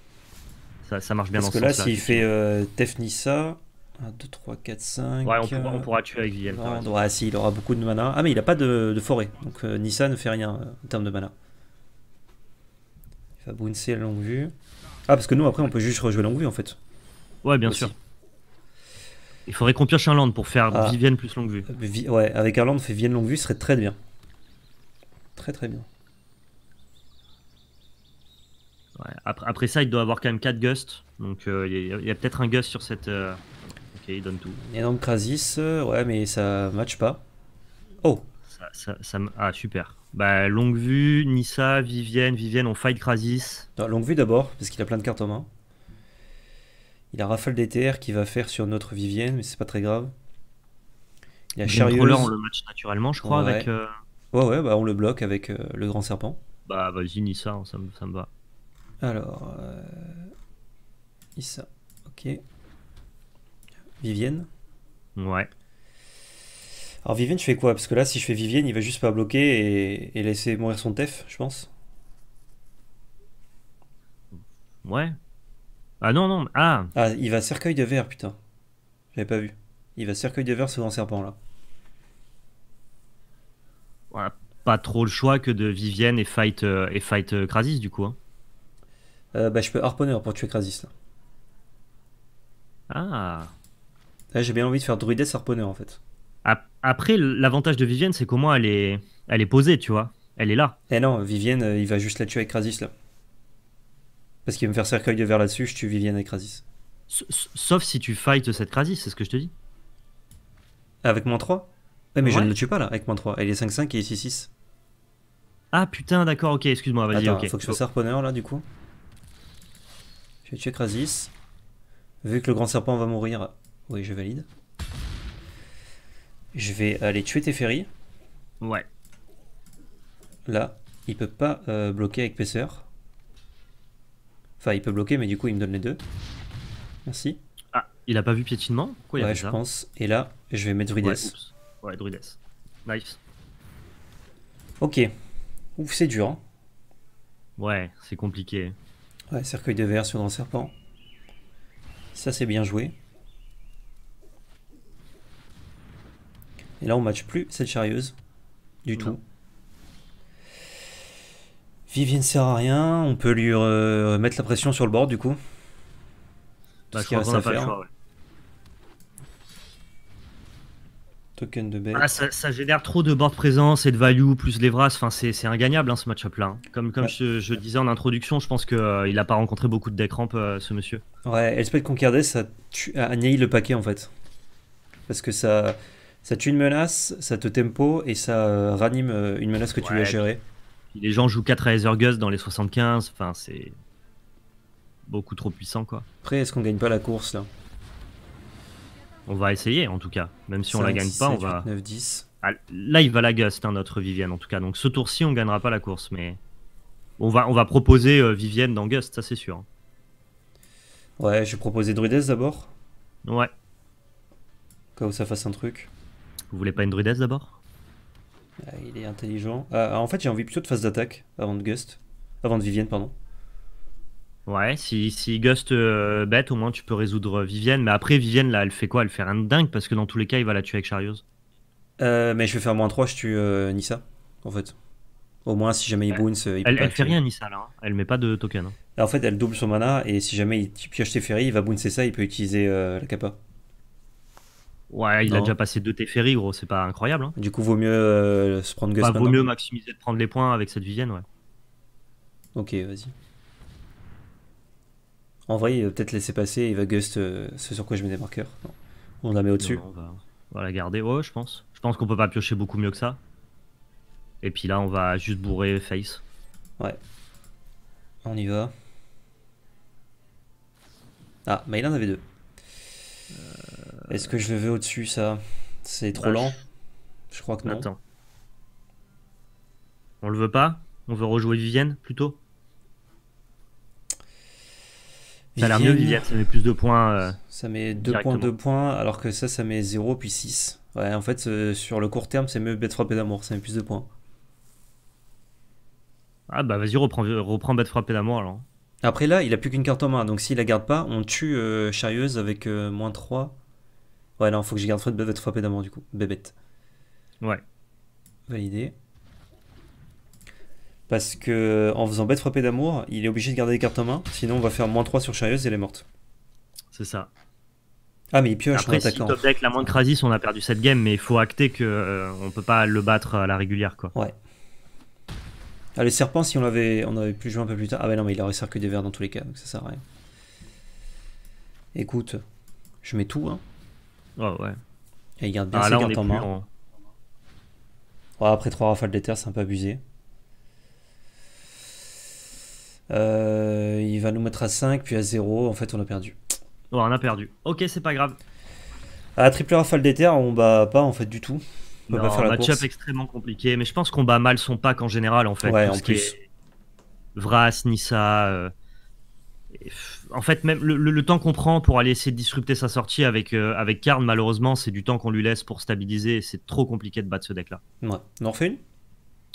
Ça, marche bien Parce dans ce sens là, s'il fait Tef Nissa... 1, 2, 3, 4, 5. Ouais, euh, on pourra, tuer avec Vivienne. Ouais, ah, si, il aura beaucoup de mana. Ah, mais il a pas de, forêt. Donc euh, Nissa ne fait rien euh, en termes de mana. Il va bruncer à longue vue. Ah, parce que nous, après, on peut juste rejouer longue vue en fait. Ouais, bien sûr. Il faudrait qu'on pioche un land pour faire Vivienne ah. plus longue vue. ouais, avec un land, fait Vivienne longue vue, serait très bien. Très très bien. après, ça, il doit avoir quand même 4 gusts. Donc euh, il y a, peut-être un gust sur cette. Euh, ok, il donne tout. Et donc Krasis, euh, ouais, mais ça match pas. Oh ça, Ah, super. Bah, longue vue, Nissa, Vivienne, Vivienne, on fight Krasis. Non, longue vue d'abord, parce qu'il a plein de cartes en main. Il a Rafale DTR qui va faire sur notre Vivienne, mais c'est pas très grave. Il a Chariot. on le match naturellement, je crois, ouais. avec. Euh, ouais, ouais, bah on le bloque avec euh, le grand serpent. Bah vas-y, Nissa, hein, ça me, ça va. Alors. Euh... ok. Vivienne Ouais. Alors Vivienne, je fais quoi Parce que là, si je fais Vivienne, il va juste pas bloquer et, et laisser mourir son tef, je pense. Ouais, ah non, non, ah Ah, il va cercueil de verre, putain. J'avais pas vu. Il va cercueil de verre, ce grand serpent là. pas trop le choix que de Vivienne et Fight, euh, et fight euh, Krasis du coup. Hein. Euh, bah, je peux Harponer pour tuer Krasis là. Ah j'ai bien envie de faire druidesse Harponer, en fait. Après, l'avantage de Vivienne, c'est qu'au moins elle est... elle est posée, tu vois. Elle est là. Eh non, Vivienne, il va juste la tuer avec Krasis là. Parce qu'il va me faire cercueil de verre là-dessus, je tue Vivienne et Krasis. Sauf si tu fight cette Krasis, c'est ce que je te dis. Avec moins 3 ouais, mais je ne le tue pas là, avec moins 3. Elle est 5-5 et 6-6. Ah putain, d'accord, ok, excuse-moi, vas-y, ok. Faut que je sois serponneur, là, du coup. Je vais tuer Krasis. Vu que le grand serpent va mourir, oui, je valide. Je vais aller tuer Teferi. Ouais. Là, il peut pas euh, bloquer avec Pesseur il peut bloquer, mais du coup, il me donne les deux. Merci. Ah, il a pas vu piétinement Ouais, je pense. Et là, je vais mettre Druides. Ouais, Druides. Nice. Ok. Ouf, c'est dur. Hein. Ouais, c'est compliqué. Ouais, cercueil de verre sur un serpent. Ça, c'est bien joué. Et là, on match plus cette charrieuse. Du tout. Vivien ne sert à rien, on peut lui mettre la pression sur le board du coup. Token de bête. Ah, ça, génère trop de board présence et de value plus les Enfin, c'est ingagnable hein, ce match-up là. Hein. Comme, je, disais en introduction, je pense qu'il euh, n'a pas rencontré beaucoup de deck ramp euh, ce monsieur. Ouais, Elspeth Conquer ça tue, le paquet en fait. Parce que ça, tue une menace, ça te tempo et ça euh, ranime une menace que tu lui as gérée les gens jouent 4 gust dans les 75, enfin c'est beaucoup trop puissant quoi. Après, est-ce qu'on gagne pas la course là On va essayer en tout cas, même si on la gagne pas, on va. 9, 10. Ah, là, il va la gust, hein, notre Vivienne en tout cas. Donc ce tour-ci, on gagnera pas la course, mais on va, on va proposer euh, Vivienne dans gust, ça c'est sûr. Ouais, je vais proposer Druides d'abord. Ouais. Quand ça fasse un truc. Vous voulez pas une Druides d'abord ah, il est intelligent. Euh, en fait, j'ai envie plutôt de phase d'attaque avant de Gust. Avant de Vivienne, pardon. Ouais, si, si Gust euh, bête, au moins tu peux résoudre Vivienne. Mais après, Vivienne, là, elle fait quoi Elle fait rien de dingue parce que dans tous les cas, il va la tuer avec chariot euh, mais je vais faire moins 3, je tue Nissa, en fait. Au moins, si jamais il bounce, il Elle, peut elle fait rien, Nissa, là. Hein. Elle met pas de token. Hein. en fait, elle double son mana et si jamais il pioche ferries, il va bouncer ça, il peut utiliser la capa. Ouais, il a déjà passé deux Teferi, gros, c'est pas incroyable. Hein. Du coup, vaut mieux euh, se prendre Gus. Bah, vaut mieux hein. maximiser de prendre les points avec cette Vivienne, ouais. Ok, vas-y. En vrai, il va peut-être laisser passer, il va Gust euh, ce sur quoi je mets des marqueurs. On la met au-dessus. On, va la garder, ouais, je pense. Je pense qu'on peut pas piocher beaucoup mieux que ça. Et puis là, on va juste bourrer Face. Ouais. On y va. Ah, mais il en avait deux. Euh... Euh, Est-ce que je le veux au-dessus, ça C'est trop bah, lent Je crois que non. On le veut pas On veut rejouer Vivienne, plutôt Ça a l'air mieux, Vivienne. Ça met plus de points. Euh, ça met 2 points, 2 points, alors que ça, ça met 0 puis 6. Ouais, en fait, euh, sur le court terme, c'est mieux bête frappée d'amour, ça met plus de points. Ah bah vas-y, reprends, reprends bête frappée d'amour alors. Après là, il a plus qu'une carte en main, donc s'il la garde pas, on tue Charieuse avec moins 3. Ouais, non, faut que j'y garde Fred bête frappé d'amour du coup. Bébête. Ouais. Validé. Parce que en faisant bête frappée d'amour, il est obligé de garder des cartes en main, sinon on va faire moins 3 sur Charieuse et elle est morte. C'est ça. Ah mais il pioche Après, si top deck la moindre Krasis, on a perdu cette game, mais il faut acter que euh, on peut pas le battre à la régulière quoi. Ouais. Ah les serpents si on l'avait on avait pu jouer un peu plus tard. Ah mais bah non mais il aurait servi que des verres dans tous les cas, donc ça sert à rien. Écoute, je mets tout hein. Oh ouais. Et il garde bien ah, ses cartes en main. Ouais, après 3 rafales d'éther, c'est un peu abusé. Euh, il va nous mettre à 5, puis à 0. En fait, on a perdu. on a perdu. Ok, c'est pas grave. À triple rafale d'éther, on bat pas en fait du tout. On la match extrêmement compliqué, mais je pense qu'on bat mal son pack en général en fait. Ouais, en plus. Vras, Nissa. Euh en fait, même le, temps qu'on prend pour aller essayer de disrupter sa sortie avec, euh, avec Karn, malheureusement, c'est du temps qu'on lui laisse pour stabiliser. C'est trop compliqué de battre ce deck-là. Ouais. On en refait une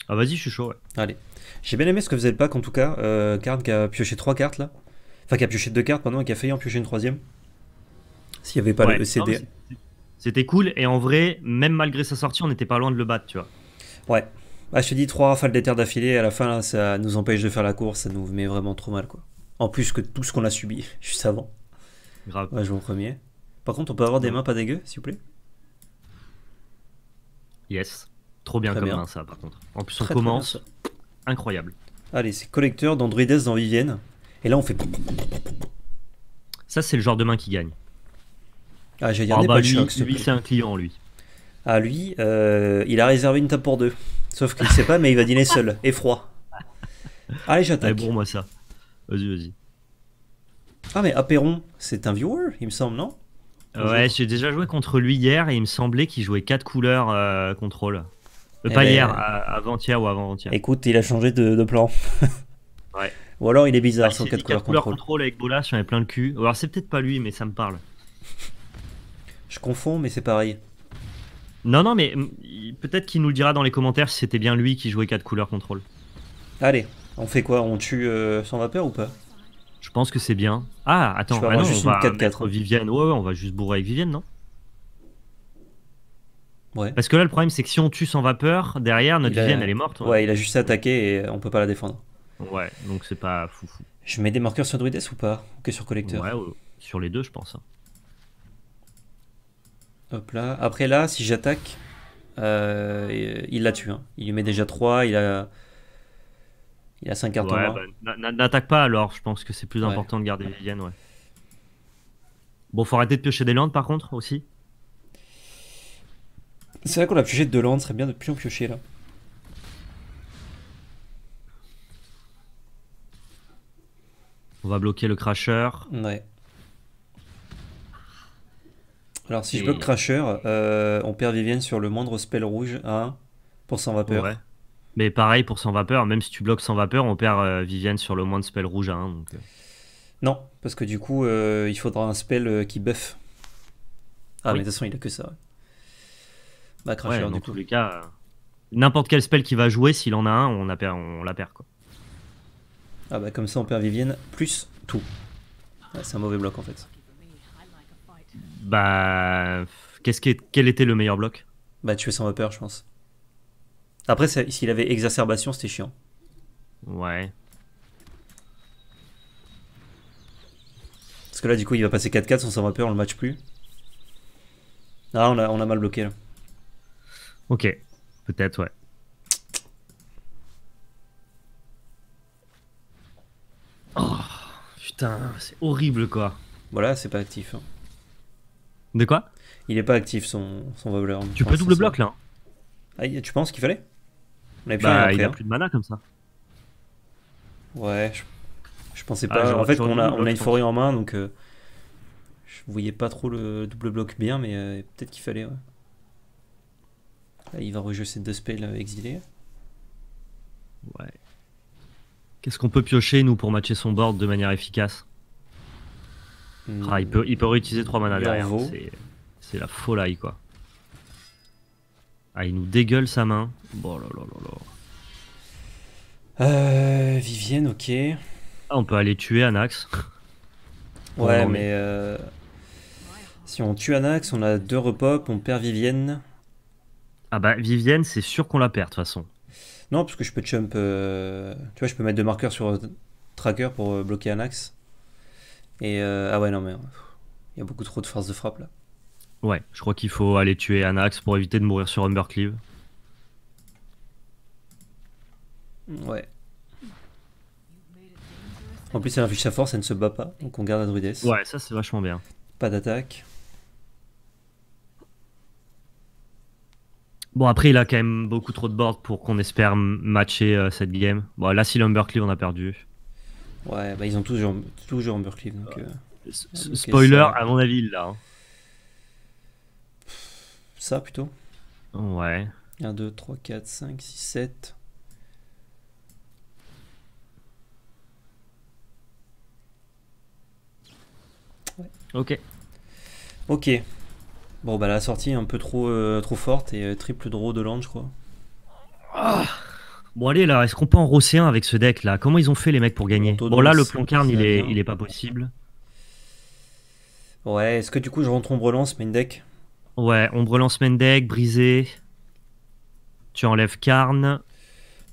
Ah, vas-y, je suis chaud, Allez. J'ai bien aimé ce que vous le pack en tout cas. Euh, Karn qui a pioché trois cartes là. Enfin, qui a pioché deux cartes, pendant et qui a failli en piocher une troisième. S'il n'y avait pas le e CD. C'était cool, et en vrai, même malgré sa sortie, on n'était pas loin de le battre, tu vois. Ouais. Ah, je te dis, trois rafales d'éther d'affilée, à la fin, ça nous empêche de faire la course, ça nous met vraiment trop mal, quoi. En plus que tout ce qu'on a subi suis [LAUGHS] avant. Grave. Ouais, je vous premier. Par contre, on peut avoir des mains pas dégueu, s'il vous plaît Yes. Trop bien comme main, ça, par contre. En plus, on commence. Incroyable. Allez, c'est collecteur d'Androides dans Vivienne. Et là, on fait. Ça, c'est le genre de main qui gagne. Ah, j'ai regardé oh, bah, lui, c'est un client, lui. Ah, lui, euh, il a réservé une table pour deux. Sauf qu'il ne sait pas, mais il va dîner seul [LAUGHS] et froid. Allez, j'attaque. Ouais, eh, bon, moi, ça. Vas-y, vas-y. Ah, mais Aperon c'est un viewer, il me semble, non Ouais, j'ai déjà joué contre lui hier et il me semblait qu'il jouait 4 couleurs euh, contrôle. Euh, pas eh hier, ben. avant-hier ou avant-hier. Écoute, il a changé de, plan. [LAUGHS] ouais. Ou alors il est bizarre ah, sans 4 couleurs, contrôle. avec Bolas, j'en ai plein le cul. Alors c'est peut-être pas lui, mais ça me parle. Je confonds, mais c'est pareil. Non, non, mais mm, peut-être qu'il nous le dira dans les commentaires si c'était bien lui qui jouait 4 couleurs contrôle. Allez, on fait quoi On tue euh, sans vapeur ou pas Je pense que c'est bien. Ah, attends, on va Ouais, on va juste bourrer avec Vivienne, non Ouais. Parce que là, le problème, c'est que si on tue sans vapeur, derrière, notre Vivienne, elle est morte. Hein. Ouais. il a juste attaqué et on peut pas la défendre. Ouais, donc c'est pas fou, Je mets des marqueurs sur Druides ou pas Que sur collecteur Ouais, sur les deux, je pense. Hein. Hop là. Après là, si j'attaque, euh, il la tue. Hein. Il lui met déjà 3, il a il y a 5 cartes Ouais, bah, N'attaque pas alors, je pense que c'est plus important de garder Vivienne. ouais. Bon, faut arrêter de piocher des landes par contre aussi. C'est vrai qu'on a pioché de deux landes, serait bien de plus en piocher là. On va bloquer le crasher. Ouais. Alors si je bloque crasher, euh, on perd Vivienne sur le moindre spell rouge à 1% vapeur. Ouais. Mais pareil pour sans vapeur, même si tu bloques sans vapeur, on perd euh, Vivienne sur le moins de spell rouge à hein, 1. Euh. Non, parce que du coup, euh, il faudra un spell qui buff. Ah, mais de toute façon, il a que ça. Bah, Crasher, ouais, dans tous les cas, n'importe quel spell qu'il va jouer, s'il en a un, on, on la perd. Quoi. Ah, bah, comme ça, on perd Vivienne plus tout. c'est un mauvais bloc en fait. Bah. Qu'est-ce qui Quel était le meilleur bloc Bah, tuer sans vapeur, je pense. Après, s'il avait exacerbation, c'était chiant. Ouais. Parce que là, du coup, il va passer 4-4 sans savoir vapeur, on le match plus. Ah, on a, on mal bloqué là. Ok, peut-être, ouais. Oh, putain, c'est horrible quoi. Voilà, c'est pas actif. Hein. De quoi Il est pas actif son, son Tu peux double bloc là. Hein. Ah, tu penses qu'il fallait on bah, avait il a plus de mana comme ça. Ouais, je, pensais ah, pas. en fait, on a, une forêt en main, donc euh, je voyais pas trop le double bloc bien, mais euh, peut-être qu'il fallait. Là, il va rejouer ses deux spells euh, exilés. Ouais. Qu'est-ce qu'on peut piocher, nous, pour matcher son board de manière efficace hmm. ah, il, peut, réutiliser 3 mana derrière. C'est la folie, quoi. Ah, il nous dégueule sa main. Bon, là, là, là, là. Euh, Vivienne, ok. Ah, on peut aller tuer Anax. [LAUGHS] ouais, mais. Euh... Si on tue Anax, on a deux repop, on perd Vivienne. Ah bah, Vivienne, c'est sûr qu'on la perd, de toute façon. Non, parce que je peux jump. Euh... Tu vois, je peux mettre deux marqueurs sur euh, Tracker pour euh, bloquer Anax. Et. Euh, ah ouais, non, mais. Il y a beaucoup trop de force de frappe là. Ouais, je crois qu'il faut aller tuer Anax pour éviter de mourir sur Humbercleave. Ouais. En plus, elle inflige sa force, elle ne se bat pas, donc on garde la Ouais, ça c'est vachement bien. Pas d'attaque. Bon, après, il a quand même beaucoup trop de board pour qu'on espère matcher euh, cette game. Bon, là, si l'Humbercleave on a perdu. Ouais, bah ils ont toujours, toujours Humbercleave. Donc, euh, Spoiler, à mon avis, là ça plutôt. Ouais. 1, 2, 3, 4, 5, 6, 7. Ok. Ok. Bon, bah la sortie est un peu trop, euh, trop forte et euh, triple draw de land, je crois. bon, allez là, est-ce qu'on peut en rosser un avec ce deck là Comment ils ont fait les mecs pour gagner Bon, là, le plan carne, il est, il est pas possible. Ouais, est-ce que du coup je rentre ombre lance une deck Ouais, ombre relance Mendeg, brisé. Tu enlèves Karn.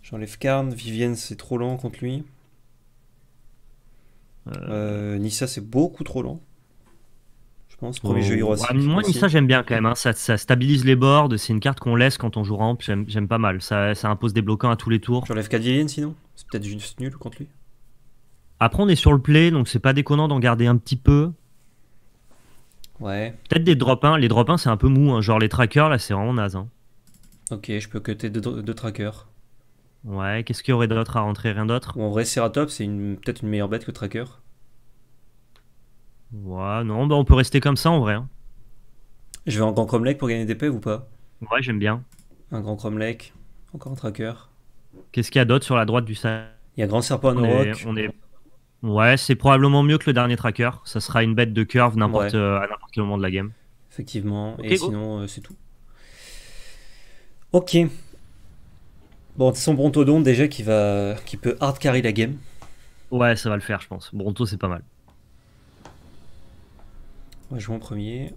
J'enlève Karn. Vivienne, c'est trop lent contre lui. Euh. Euh, Nissa, c'est beaucoup trop lent. Je pense. Premier jeu oh. ah, Moi, Nissa, j'aime bien quand même. Hein. Ça, stabilise les boards. C'est une carte qu'on laisse quand on joue ramp. J'aime pas mal. Ça, ça, impose des bloquants à tous les tours. J'enlève Kadilien sinon C'est peut-être juste nul contre lui. Après, on est sur le play, donc c'est pas déconnant d'en garder un petit peu. Ouais. Peut-être des drop Les drop 1, c'est un peu mou. Hein. Genre les trackers, là, c'est vraiment naze. Hein. Ok, je peux que deux, trackers. Ouais, qu'est-ce qu'il y aurait d'autre à rentrer Rien d'autre en vrai, Ceratops, c'est une... peut-être une meilleure bête que tracker. Ouais, non, bah on peut rester comme ça en vrai. Hein. Je vais en grand cromlech pour gagner des pèves ou pas Ouais, j'aime bien. Un grand Lake, encore un tracker. Qu'est-ce qu'il y a d'autre sur la droite du sac Il y a grand serpent en on est Ouais, c'est probablement mieux que le dernier tracker. Ça sera une bête de curve n'importe, euh, à n'importe quel moment de la game. Effectivement. et sinon, euh, c'est tout. Ok. Bon, son Brontodon déjà qui va, qui peut hard carry la game. Ouais, ça va le faire, je pense. Bronto, c'est pas mal. On va jouer en premier.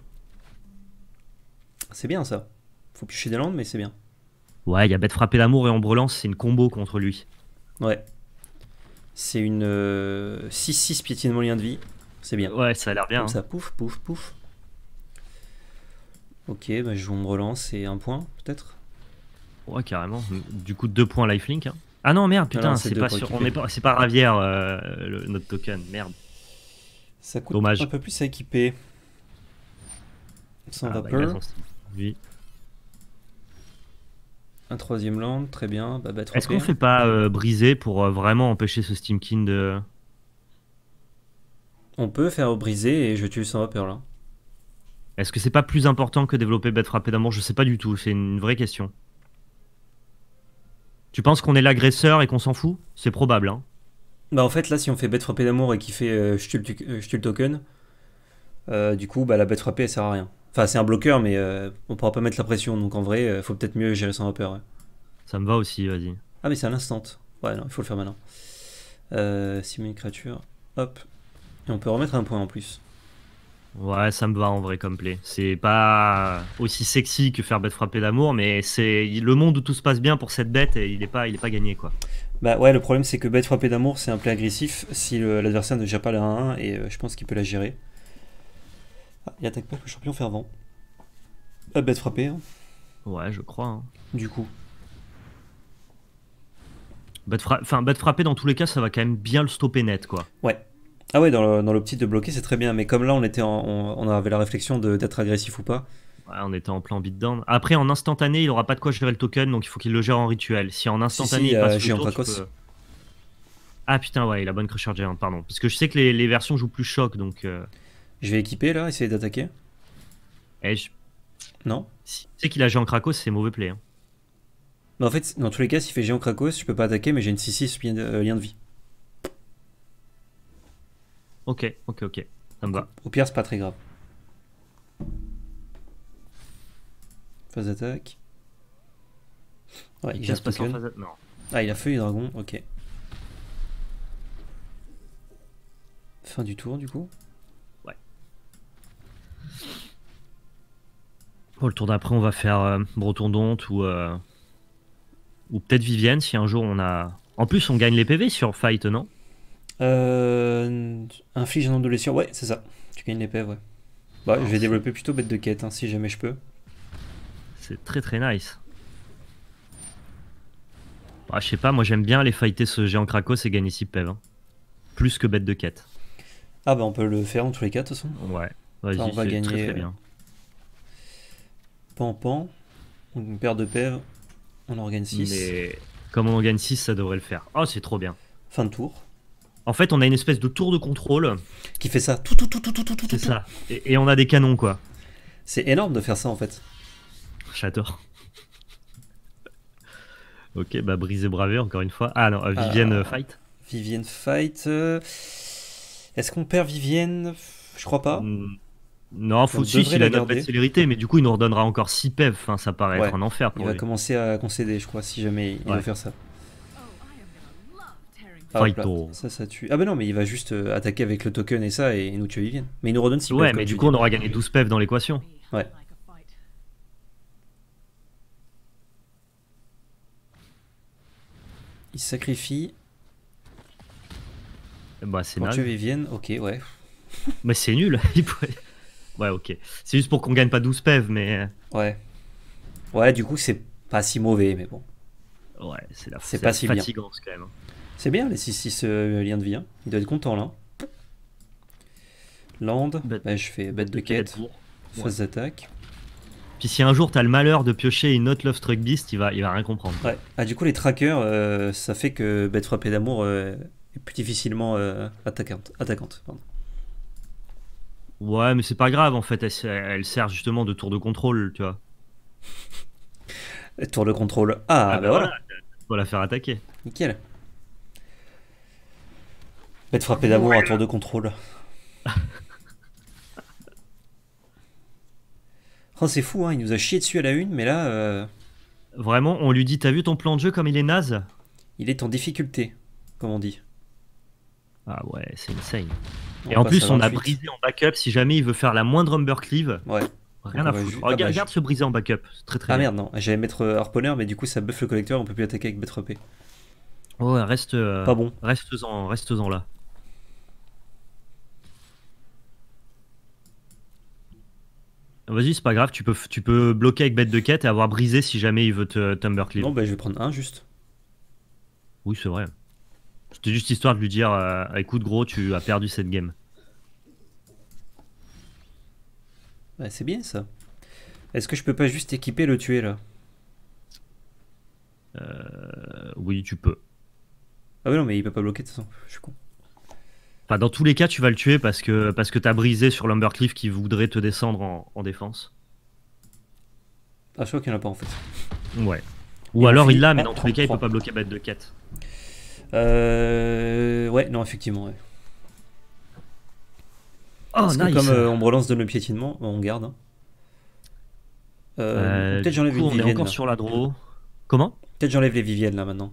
C'est bien ça. Faut piocher des landes, mais c'est bien. Ouais, il y a bête frapper d'amour et en brelance, c'est une combo contre lui. Ouais. C'est une 6-6 euh, piétinement lien de vie. C'est bien. Ouais, ça a l'air bien. ça, hein. pouf, pouf, pouf. Ok, bah, je me relance et un point, peut-être Ouais, carrément. Du coup, deux points lifelink. Hein. Ah non, merde, ah putain, c'est pas pas, c'est pas Ravière, euh, notre token, merde. Ça coûte Dommage. un peu plus à équiper. Sans ah, bah, vapeur. oui. Un troisième land, très bien. Bah, bah, Est-ce qu'on fait pas euh, briser pour euh, vraiment empêcher ce Steamkin de. On peut faire briser et je tue sans Hopper là. Est-ce que c'est pas plus important que développer bête frappée d'amour Je sais pas du tout, c'est une vraie question. Tu penses qu'on est l'agresseur et qu'on s'en fout C'est probable. Hein. Bah en fait là si on fait bête frappée d'amour et qu'il fait euh, je tue le token, du coup bah la bête frappée elle sert à rien. Enfin, c'est un bloqueur, mais euh, on pourra pas mettre la pression. Donc en vrai, euh, faut peut-être mieux gérer son upper. Ça me va aussi, vas-y. Ah, mais c'est à l'instant. Ouais, non, il faut le faire maintenant. Euh, une créature. Hop. Et on peut remettre un point en plus. Ouais, ça me va en vrai comme play. C'est pas aussi sexy que faire bête frapper d'amour, mais c'est le monde où tout se passe bien pour cette bête et il est pas, il est pas gagné quoi. Bah ouais, le problème c'est que bête frappée d'amour c'est un play agressif si l'adversaire ne gère pas la 1-1 et euh, je pense qu'il peut la gérer. Ah, il attaque pas le champion fervent. Ah, bête frappé, Hein. Ouais, je crois. Hein. Du coup. Bête, enfin, bête frappée, dans tous les cas, ça va quand même bien le stopper net, quoi. Ouais. Ah ouais, dans, le, l'optique de bloquer, c'est très bien. Mais comme là, on, était on, avait la réflexion d'être agressif ou pas. Ouais, on était en plan beatdown. Après, en instantané, il aura pas de quoi gérer le token, donc il faut qu'il le gère en rituel. Si en instantané, il euh, passe Ah putain, ouais, il a bonne Crusher pardon. Parce que je sais que les, les versions jouent plus choc, donc... Euh, je vais équiper là, essayer d'attaquer. Eh, je Non Si tu sais qu'il a géant Krakos, c'est mauvais play. Mais hein. bah, en fait, dans tous les cas, s'il fait géant Krakos, je peux pas attaquer, mais j'ai une 6-6 euh, lien, de vie. Ok, ok, ok. Ça me va. Au pire, c'est pas très grave. Phase d'attaque. Ouais, il, Ah, il a feuille dragon, ok. Fin du tour, du coup. Pour le tour d'après, on va faire breton euh, Bretondonte ou, euh, ou peut-être Vivienne si un jour on a. En plus, on gagne les PV sur Fight, non euh, Inflige un nombre de blessures, ouais, c'est ça. Tu gagnes les PV, ouais. Bah, je vais développer plutôt Bête de Quête hein, si jamais je peux. C'est très très nice. Bah, je sais pas, moi j'aime bien aller fighter ce géant Krakos et gagner 6 PV. Hein. Plus que Bête de Quête. Ah, bah on peut le faire en tous les cas, de toute façon. Ouais, vas-y, on va gagner. très euh, bien. Pan Pan. Donc une paire de paires, on en gagne 6. Mais comme on en gagne 6, ça devrait le faire. Oh, c'est trop bien. Fin de tour. En fait, on a une espèce de tour de contrôle. Qui fait ça. Tout, tout, tout, tout, tout, tout, tout. ça. Et, on a des canons, quoi. C'est énorme de faire ça, en fait. J'adore. [LAUGHS] ok, bah, briser braver, encore une fois. Ah non, euh, Vivienne ah. Euh, Fight. Vivienne Fight. Euh, est-ce qu'on perd Vivienne Je crois pas. Hmm. Non, faut il a une de célérité, mais du coup, il nous redonnera encore 6 PEV. Enfin, ça paraît être un enfer pour Il va commencer à concéder, je crois, si jamais il veut faire ça. Ah, ça, ça tue. Ah, bah non, mais il va juste euh, attaquer avec le token et ça et nous tuer Vivienne. Mais il nous redonne 6 Ouais, mais du coup, on aura gagné 12 PEV dans l'équation. Ouais. Il sacrifie. Bah, c'est Pour tuer Vivienne, ok, ouais. Mais c'est nul. [LAUGHS] il pourrait. Ouais, ok. C'est juste pour qu'on gagne pas 12 PEV, mais. Euh. Ouais. Ouais, du coup, c'est pas si mauvais, mais bon. Ouais, c'est la C'est pas si fatigant, quand même. Hein. C'est bien les 6-6 euh, liens de vie. Hein. Il doit être content là. Hein. Land, bah, je fais bête de quête, Phase d'attaque. Puis si un jour t'as le malheur de piocher une autre Love truck Beast, il va, il va rien comprendre. Ouais. Ah, du coup, les trackers, euh, ça fait que bête frappée d'amour est plus difficilement attaquante. attaquante pardon. Ouais, mais c'est pas grave en fait, elle, sert justement de tour de contrôle, tu vois. tour de contrôle. Ah, ah bah, bah, voilà. la faire attaquer. Nickel. Peut te frapper d'amour à tour de contrôle. [LAUGHS] oh, c'est fou, hein, il nous a chié dessus à la une, mais là. Euh, Vraiment, on lui dit T'as vu ton plan de jeu comme il est naze Il est en difficulté, comme on dit. Ah ouais, c'est insane et en plus, on a brisé en backup. Si jamais il veut faire la moindre Humbercleave, ouais. rien à foutre. Regarde, ah bah, regarde ce briser en backup. C'est très très. Ah merde, non. J'allais mettre euh, Harponer mais du coup, ça buff le collecteur. On peut plus attaquer avec b p oh, reste. Euh, pas bon. Reste-en reste -en là. Vas-y, c'est pas grave, tu peux, tu peux bloquer avec bête de quête et avoir brisé si jamais il veut te Tumbercleave. Non, bah je vais prendre un juste. Oui, c'est vrai. C'était juste histoire de lui dire euh, écoute, gros, tu as perdu cette game. c'est bien ça. Est-ce que je peux pas juste équiper le tuer là euh, Oui, tu peux. Ah, oui, non, mais il peut pas bloquer de toute façon. Je suis con. Enfin, dans tous les cas, tu vas le tuer parce que, parce que t'as brisé sur Lumbercliff qui voudrait te descendre en, défense. Ah, je crois qu'il en a pas en fait. Ouais. Ou alors il l'a, mais dans ah, tous les cas, il peut pas bloquer bête de quête. Euh, ouais, non, effectivement. Ouais. Oh, comme euh, on relance de nos piétinements on garde. Hein. Euh, euh, Peut-être j'enlève les viviennes On est encore sur la draw. Comment Peut-être j'enlève les Viviennes là maintenant.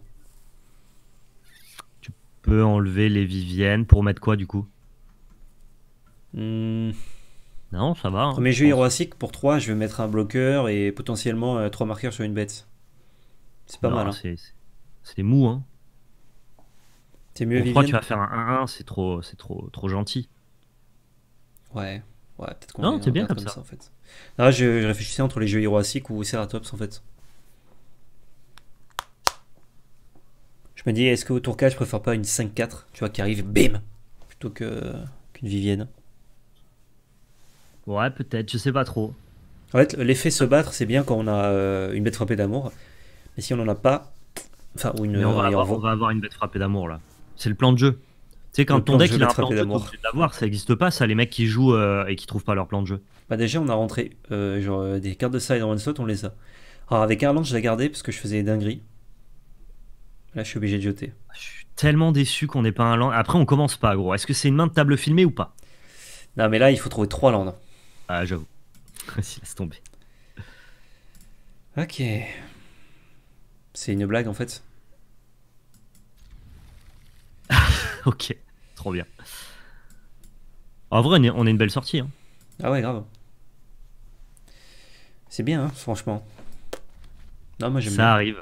Tu peux enlever les Viviennes pour mettre quoi du coup hmm. Non, ça va. mais hein, Premier je jeu pour 3, je vais mettre un bloqueur et potentiellement 3 euh, marqueurs sur une bête. C'est pas mal. Hein. C'est mou, hein. Je mieux, que tu vas faire un 1-1, c'est trop, c'est trop, trop gentil. Ouais, ouais, peut-être qu'on Non, t'es bien comme ça. en fait. Là, je, réfléchissais entre les jeux héroïques ou Ceratops en fait. Je me dis, est-ce qu'au tour 4, je préfère pas une 5-4, tu vois, qui arrive, bim, plutôt qu'une Vivienne Ouais, peut-être, je sais pas trop. En fait, l'effet se battre, c'est bien quand on a euh, une bête frappée d'amour. Mais si on en a pas. Enfin, ou une. on euh, va avoir une bête frappée d'amour là c'est le plan de jeu. Tu sais, quand ton deck il a un plan de jeu, ça n'existe pas, ça, les mecs qui jouent euh, et qui trouvent pas leur plan de jeu. Bah, déjà, on a rentré euh, genre, euh, des cartes de side en one shot, on les a. Alors, avec land je l'ai gardé parce que je faisais dinguerie. Là, je suis obligé de jeter. Ah, je suis tellement déçu qu'on n'ait pas un land. Après, on commence pas, gros. Est-ce que c'est une main de table filmée ou pas Non, mais là, il faut trouver trois landes. Ah, j'avoue. [LAUGHS] vas laisse tomber. Ok. C'est une blague en fait. [LAUGHS] ok, trop bien. En vrai, on est une belle sortie. Hein. Ah ouais, grave. C'est bien, hein, franchement. Non, moi j'aime Ça arrive.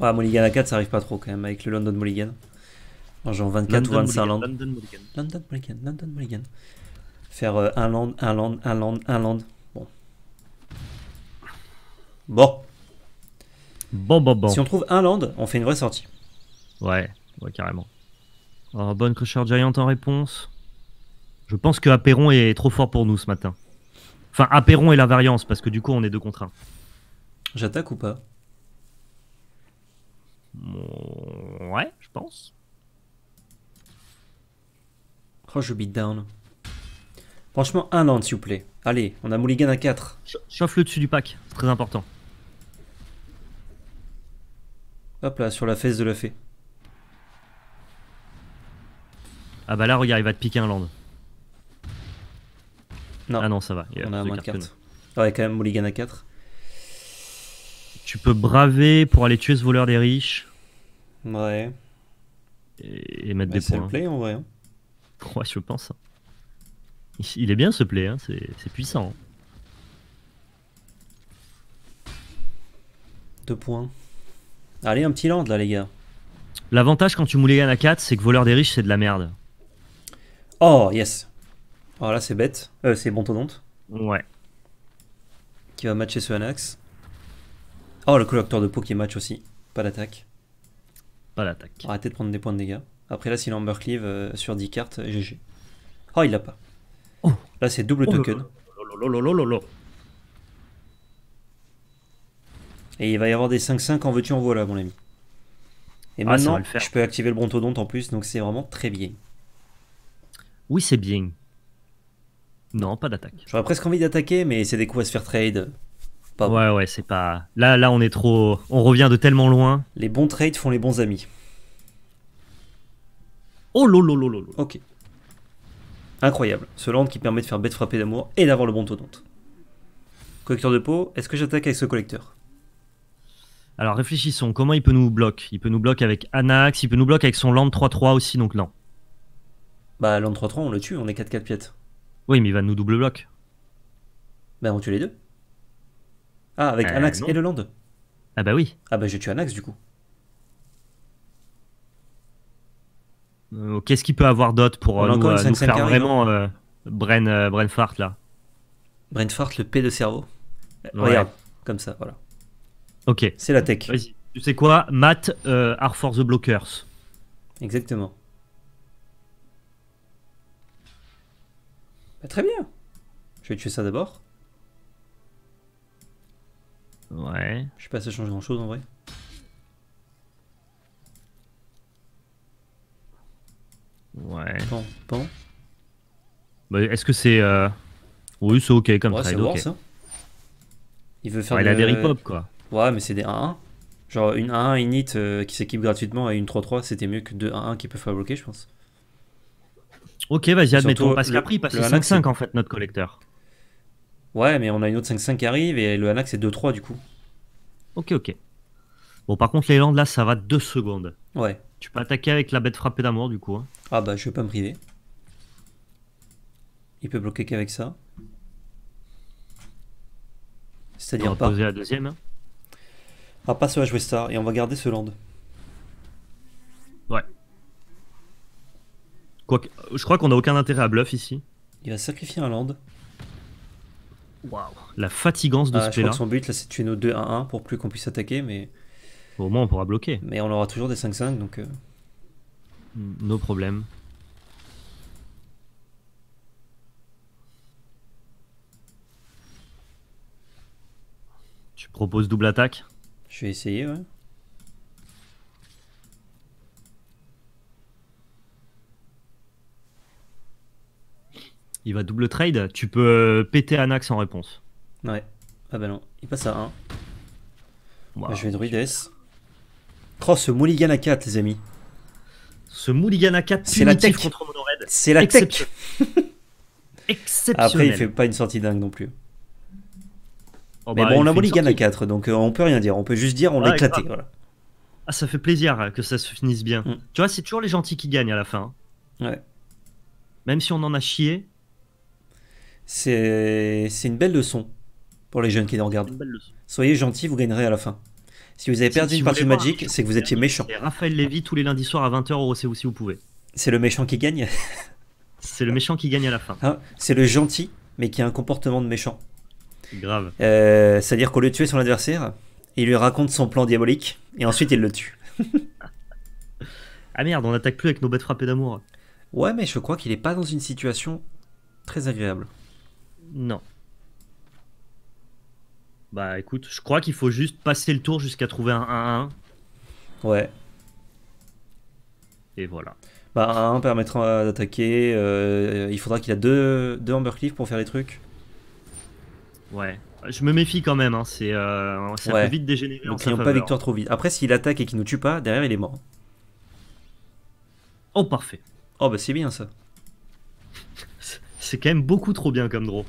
Ouais, ah, Mulligan à 4, ça arrive pas trop quand même avec le London Mulligan. genre 24 ou 25 land. London Mulligan. Faire euh, un land, un land, un land, un land. Bon. Bon. Bon, bon, bon. Si on trouve un land, on fait une vraie sortie. Ouais, ouais, carrément bonne Crusher Giant en réponse. Je pense que Aperon est trop fort pour nous ce matin. Enfin, Aperon et la variance, parce que du coup, on est deux contre 1. J'attaque ou pas Ouais, je pense. Oh, je beat down. Franchement, un land, s'il vous plaît. Allez, on a Mulligan à 4. Chauffe le dessus du pack, c'est très important. Hop là, sur la fesse de la fée. Ah bah là, regarde, il va te piquer un land. Non. Ah non, ça va. Il y a On a moins 4. ouais, quand même, Mulligan à 4. Tu peux braver pour aller tuer ce voleur des riches. Ouais. Et, mettre bah, des points. C'est play en vrai. Hein. Ouais, je pense. Hein. Il est bien ce play, hein. c'est puissant. Hein. Deux points. Allez, un petit land là, les gars. L'avantage quand tu mouligan à 4, c'est que voleur des riches, c'est de la merde. Oh, yes. Alors oh, là, c'est bête. Euh, c'est Bontodonte. Ouais. Qui va matcher ce Anax. Oh, le collecteur de peau qui match aussi. Pas d'attaque. Pas d'attaque. Arrêtez de prendre des points de dégâts. Après, là, s'il a euh, sur 10 cartes, GG. Oh, il l'a pas. Oh. Là, c'est double oh token. Et il va y avoir des 5-5 en veux-tu en voilà, mon ami. Et ah, maintenant, je peux activer le Brontodonte en plus, donc c'est vraiment très bien. Oui, c'est bien. Non, pas d'attaque. J'aurais presque envie d'attaquer, mais c'est des coups à se faire trade. Pas ouais, ouais, c'est pas. Là, là, on est trop. On revient de tellement loin. Les bons trades font les bons amis. Oh lolo. Ok. Incroyable. Ce land qui permet de faire bête frappée d'amour et d'avoir le bon tonante. Collecteur de peau, est-ce que j'attaque avec ce collecteur Alors réfléchissons, comment il peut nous bloquer Il peut nous bloquer avec Anax, il peut nous bloquer avec son land 3-3 aussi, donc non. Bah, l'an 3-3, on le tue, on est 4-4 piètes. Oui, mais il va nous double bloc. Bah, on tue les deux. Ah, avec euh, Anax et le Land Ah, bah oui. Ah, bah, je tue Anax du coup. Euh, qu'est-ce qu'il peut avoir d'autre pour euh, nous, nous 5 faire vraiment Bren, là Brenfart le P de cerveau. Regarde, comme ça, voilà. Ok. C'est la tech. Tu sais quoi Matt, art for the Blockers. Exactement. Bah, très bien. Je vais tuer ça d'abord. Ouais. Je sais pas si ça change grand chose en vrai. Ouais. Bon, Bah, Est-ce que c'est. Euh... Oui, c'est ok comme ouais, trade. Okay. Worse, hein. Il veut faire. Ouais, Il a des euh, rip quoi. Ouais, mais c'est des 1-1. Genre une 1-1 init euh, qui s'équipe gratuitement et une 3-3, c'était mieux que 2 1-1 qui peuvent faire bloquer, je pense. Ok, vas-y, admettons, parce qu'après, il passe 5-5 en fait, notre collecteur. Ouais, mais on a une autre 5-5 qui arrive et le Hanak c'est 2-3 du coup. Ok, ok. Bon, par contre, les landes là, ça va 2 secondes. Ouais. Tu peux attaquer avec la bête frappée d'amour du coup. Hein. Ah bah, je vais pas me priver. Il peut bloquer qu'avec ça. C'est-à-dire pas. poser la deuxième. Hein. Ah, pas ce jouer ça et on va garder ce land. Ouais je crois qu'on a aucun intérêt à bluff ici. Il va sacrifier un land. Waouh. La fatigance de ah, ce play là. Son but là c'est de tuer nos 2 1 1 pour plus qu'on puisse attaquer mais. au moins on pourra bloquer. Mais on aura toujours des 5-5 donc. Euh. Nos problèmes. Tu proposes double attaque Je vais essayer ouais. il va double trade, tu peux euh, péter Anax en réponse. Ouais. Ah bah non, il passe à 1. je vais Druides. Oh, ce Mulligan à 4, les amis. Ce Mulligan à 4 c'est la tech. contre C'est la tech. [LAUGHS] Exceptionnel. Après, il fait pas une sortie dingue non plus. Oh Mais bah, bon, on a Mulligan à 4, donc euh, on peut rien dire. On peut juste dire on l'a ah, éclaté. Ah, ça fait plaisir que ça se finisse bien. Mm. Tu vois, c'est toujours les gentils qui gagnent à la fin. Ouais. Même si on en a chié, c'est une belle leçon pour les jeunes qui nous regardent. Soyez gentils, vous gagnerez à la fin. Si vous avez perdu une partie de Magic, c'est que vous étiez méchant. Raphaël Lévy tous les lundis soirs à 20h c'est si vous pouvez. C'est le méchant qui gagne. [LAUGHS] c'est le méchant qui gagne à la fin. Hein, c'est le gentil, mais qui a un comportement de méchant. Grave. Euh, c'est-à-dire qu'au lieu de tuer son adversaire, il lui raconte son plan diabolique et ensuite il le tue. [LAUGHS] ah merde, on n'attaque plus avec nos bêtes frappées d'amour. Ouais, mais je crois qu'il n'est pas dans une situation très agréable. Non. Bah écoute, je crois qu'il faut juste passer le tour jusqu'à trouver un 1-1. Ouais. Et voilà. Bah un 1 permettra d'attaquer. Euh, il faudra qu'il a deux, deux Ambercliff pour faire les trucs. Ouais. Je me méfie quand même, hein. c'est euh, ça peut vite dégénérer. Ne pas victoire trop vite. Après, s'il attaque et qu'il nous tue pas, derrière il est mort. Oh parfait. Oh bah c'est bien ça. c'est quand même beaucoup trop bien comme draw.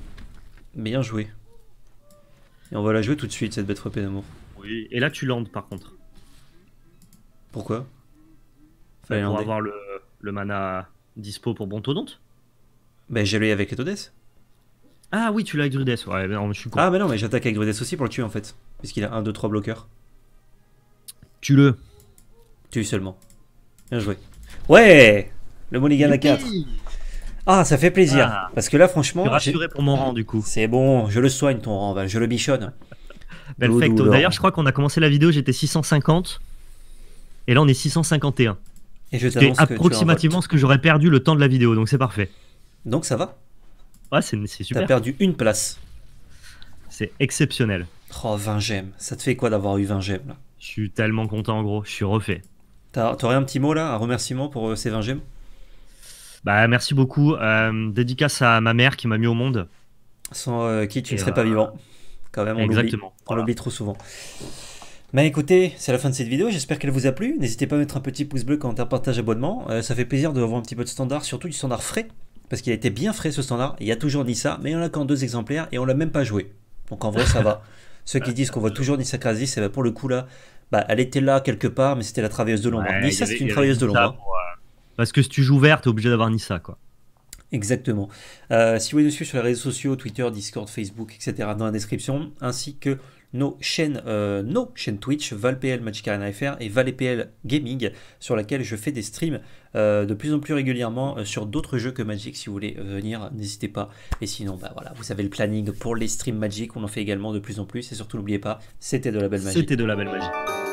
Bien joué. Et on va la jouer tout de suite, cette bête frappée d'amour. Oui, et là tu landes par contre. Pourquoi Pour avoir le, le, mana dispo pour Bontodonte Ben l'ai avec Etodes. Ah oui, tu l'as avec Drudes, ouais, je suis Ah mais ben non, mais j'attaque avec Drudes aussi pour le tuer en fait. Puisqu'il a 1, 2, 3 bloqueurs. Tue-le. Tue seulement. Bien joué. Ouais Le Mulligan à 4. Ah, ça fait plaisir. Ah. Parce que là, franchement. Je suis rassuré pour mon rang, du coup. C'est bon, je le soigne ton rang, je le bichonne. D'ailleurs, je crois qu'on a commencé la vidéo, j'étais 650. Et là, on est 651. Et je C'est approximativement ce que j'aurais perdu le temps de la vidéo, donc c'est parfait. Donc ça va Ouais, c'est super. T'as perdu une place. C'est exceptionnel. Oh, 20 gemmes. Ça te fait quoi d'avoir eu 20 gemmes là Je suis tellement content, en gros. Je suis refait. T'aurais un petit mot là, un remerciement pour euh, ces 20 gemmes bah, merci beaucoup. Euh, dédicace à ma mère qui m'a mis au monde. Sans euh, qui tu ne serais pas vivant. Quand même, on l'oublie trop souvent. Mais écoutez, c'est la fin de cette vidéo, j'espère qu'elle vous a plu. N'hésitez pas à mettre un petit pouce bleu, quand un partage, abonnement. Euh, ça fait plaisir de voir un petit peu de standard, surtout du standard frais. Parce qu'il a été bien frais ce standard, il y a toujours mais il mais en a qu'en deux exemplaires et on l'a même pas joué. Donc en vrai ça va. [LAUGHS] Ceux qui disent qu'on voit toujours Nissa Krasis, c'est eh va ben, pour le coup là, bah, elle était là quelque part, mais c'était la travailleuse de l'ombre. Nissa c'est une travailleuse de l'ombre. Hein. Parce que si tu joues vert, t'es obligé d'avoir Nissa, quoi. Exactement. Euh, si vous voulez nous suivre sur les réseaux sociaux, Twitter, Discord, Facebook, etc., dans la description, ainsi que nos chaînes, euh, nos chaînes Twitch, ValPL Magic Arena FR et ValPL Gaming, sur laquelle je fais des streams euh, de plus en plus régulièrement sur d'autres jeux que Magic. Si vous voulez venir, n'hésitez pas. Et sinon, bah voilà, vous avez le planning pour les streams Magic. On en fait également de plus en plus. Et surtout, n'oubliez pas, c'était de la belle magie. C'était de la belle magie.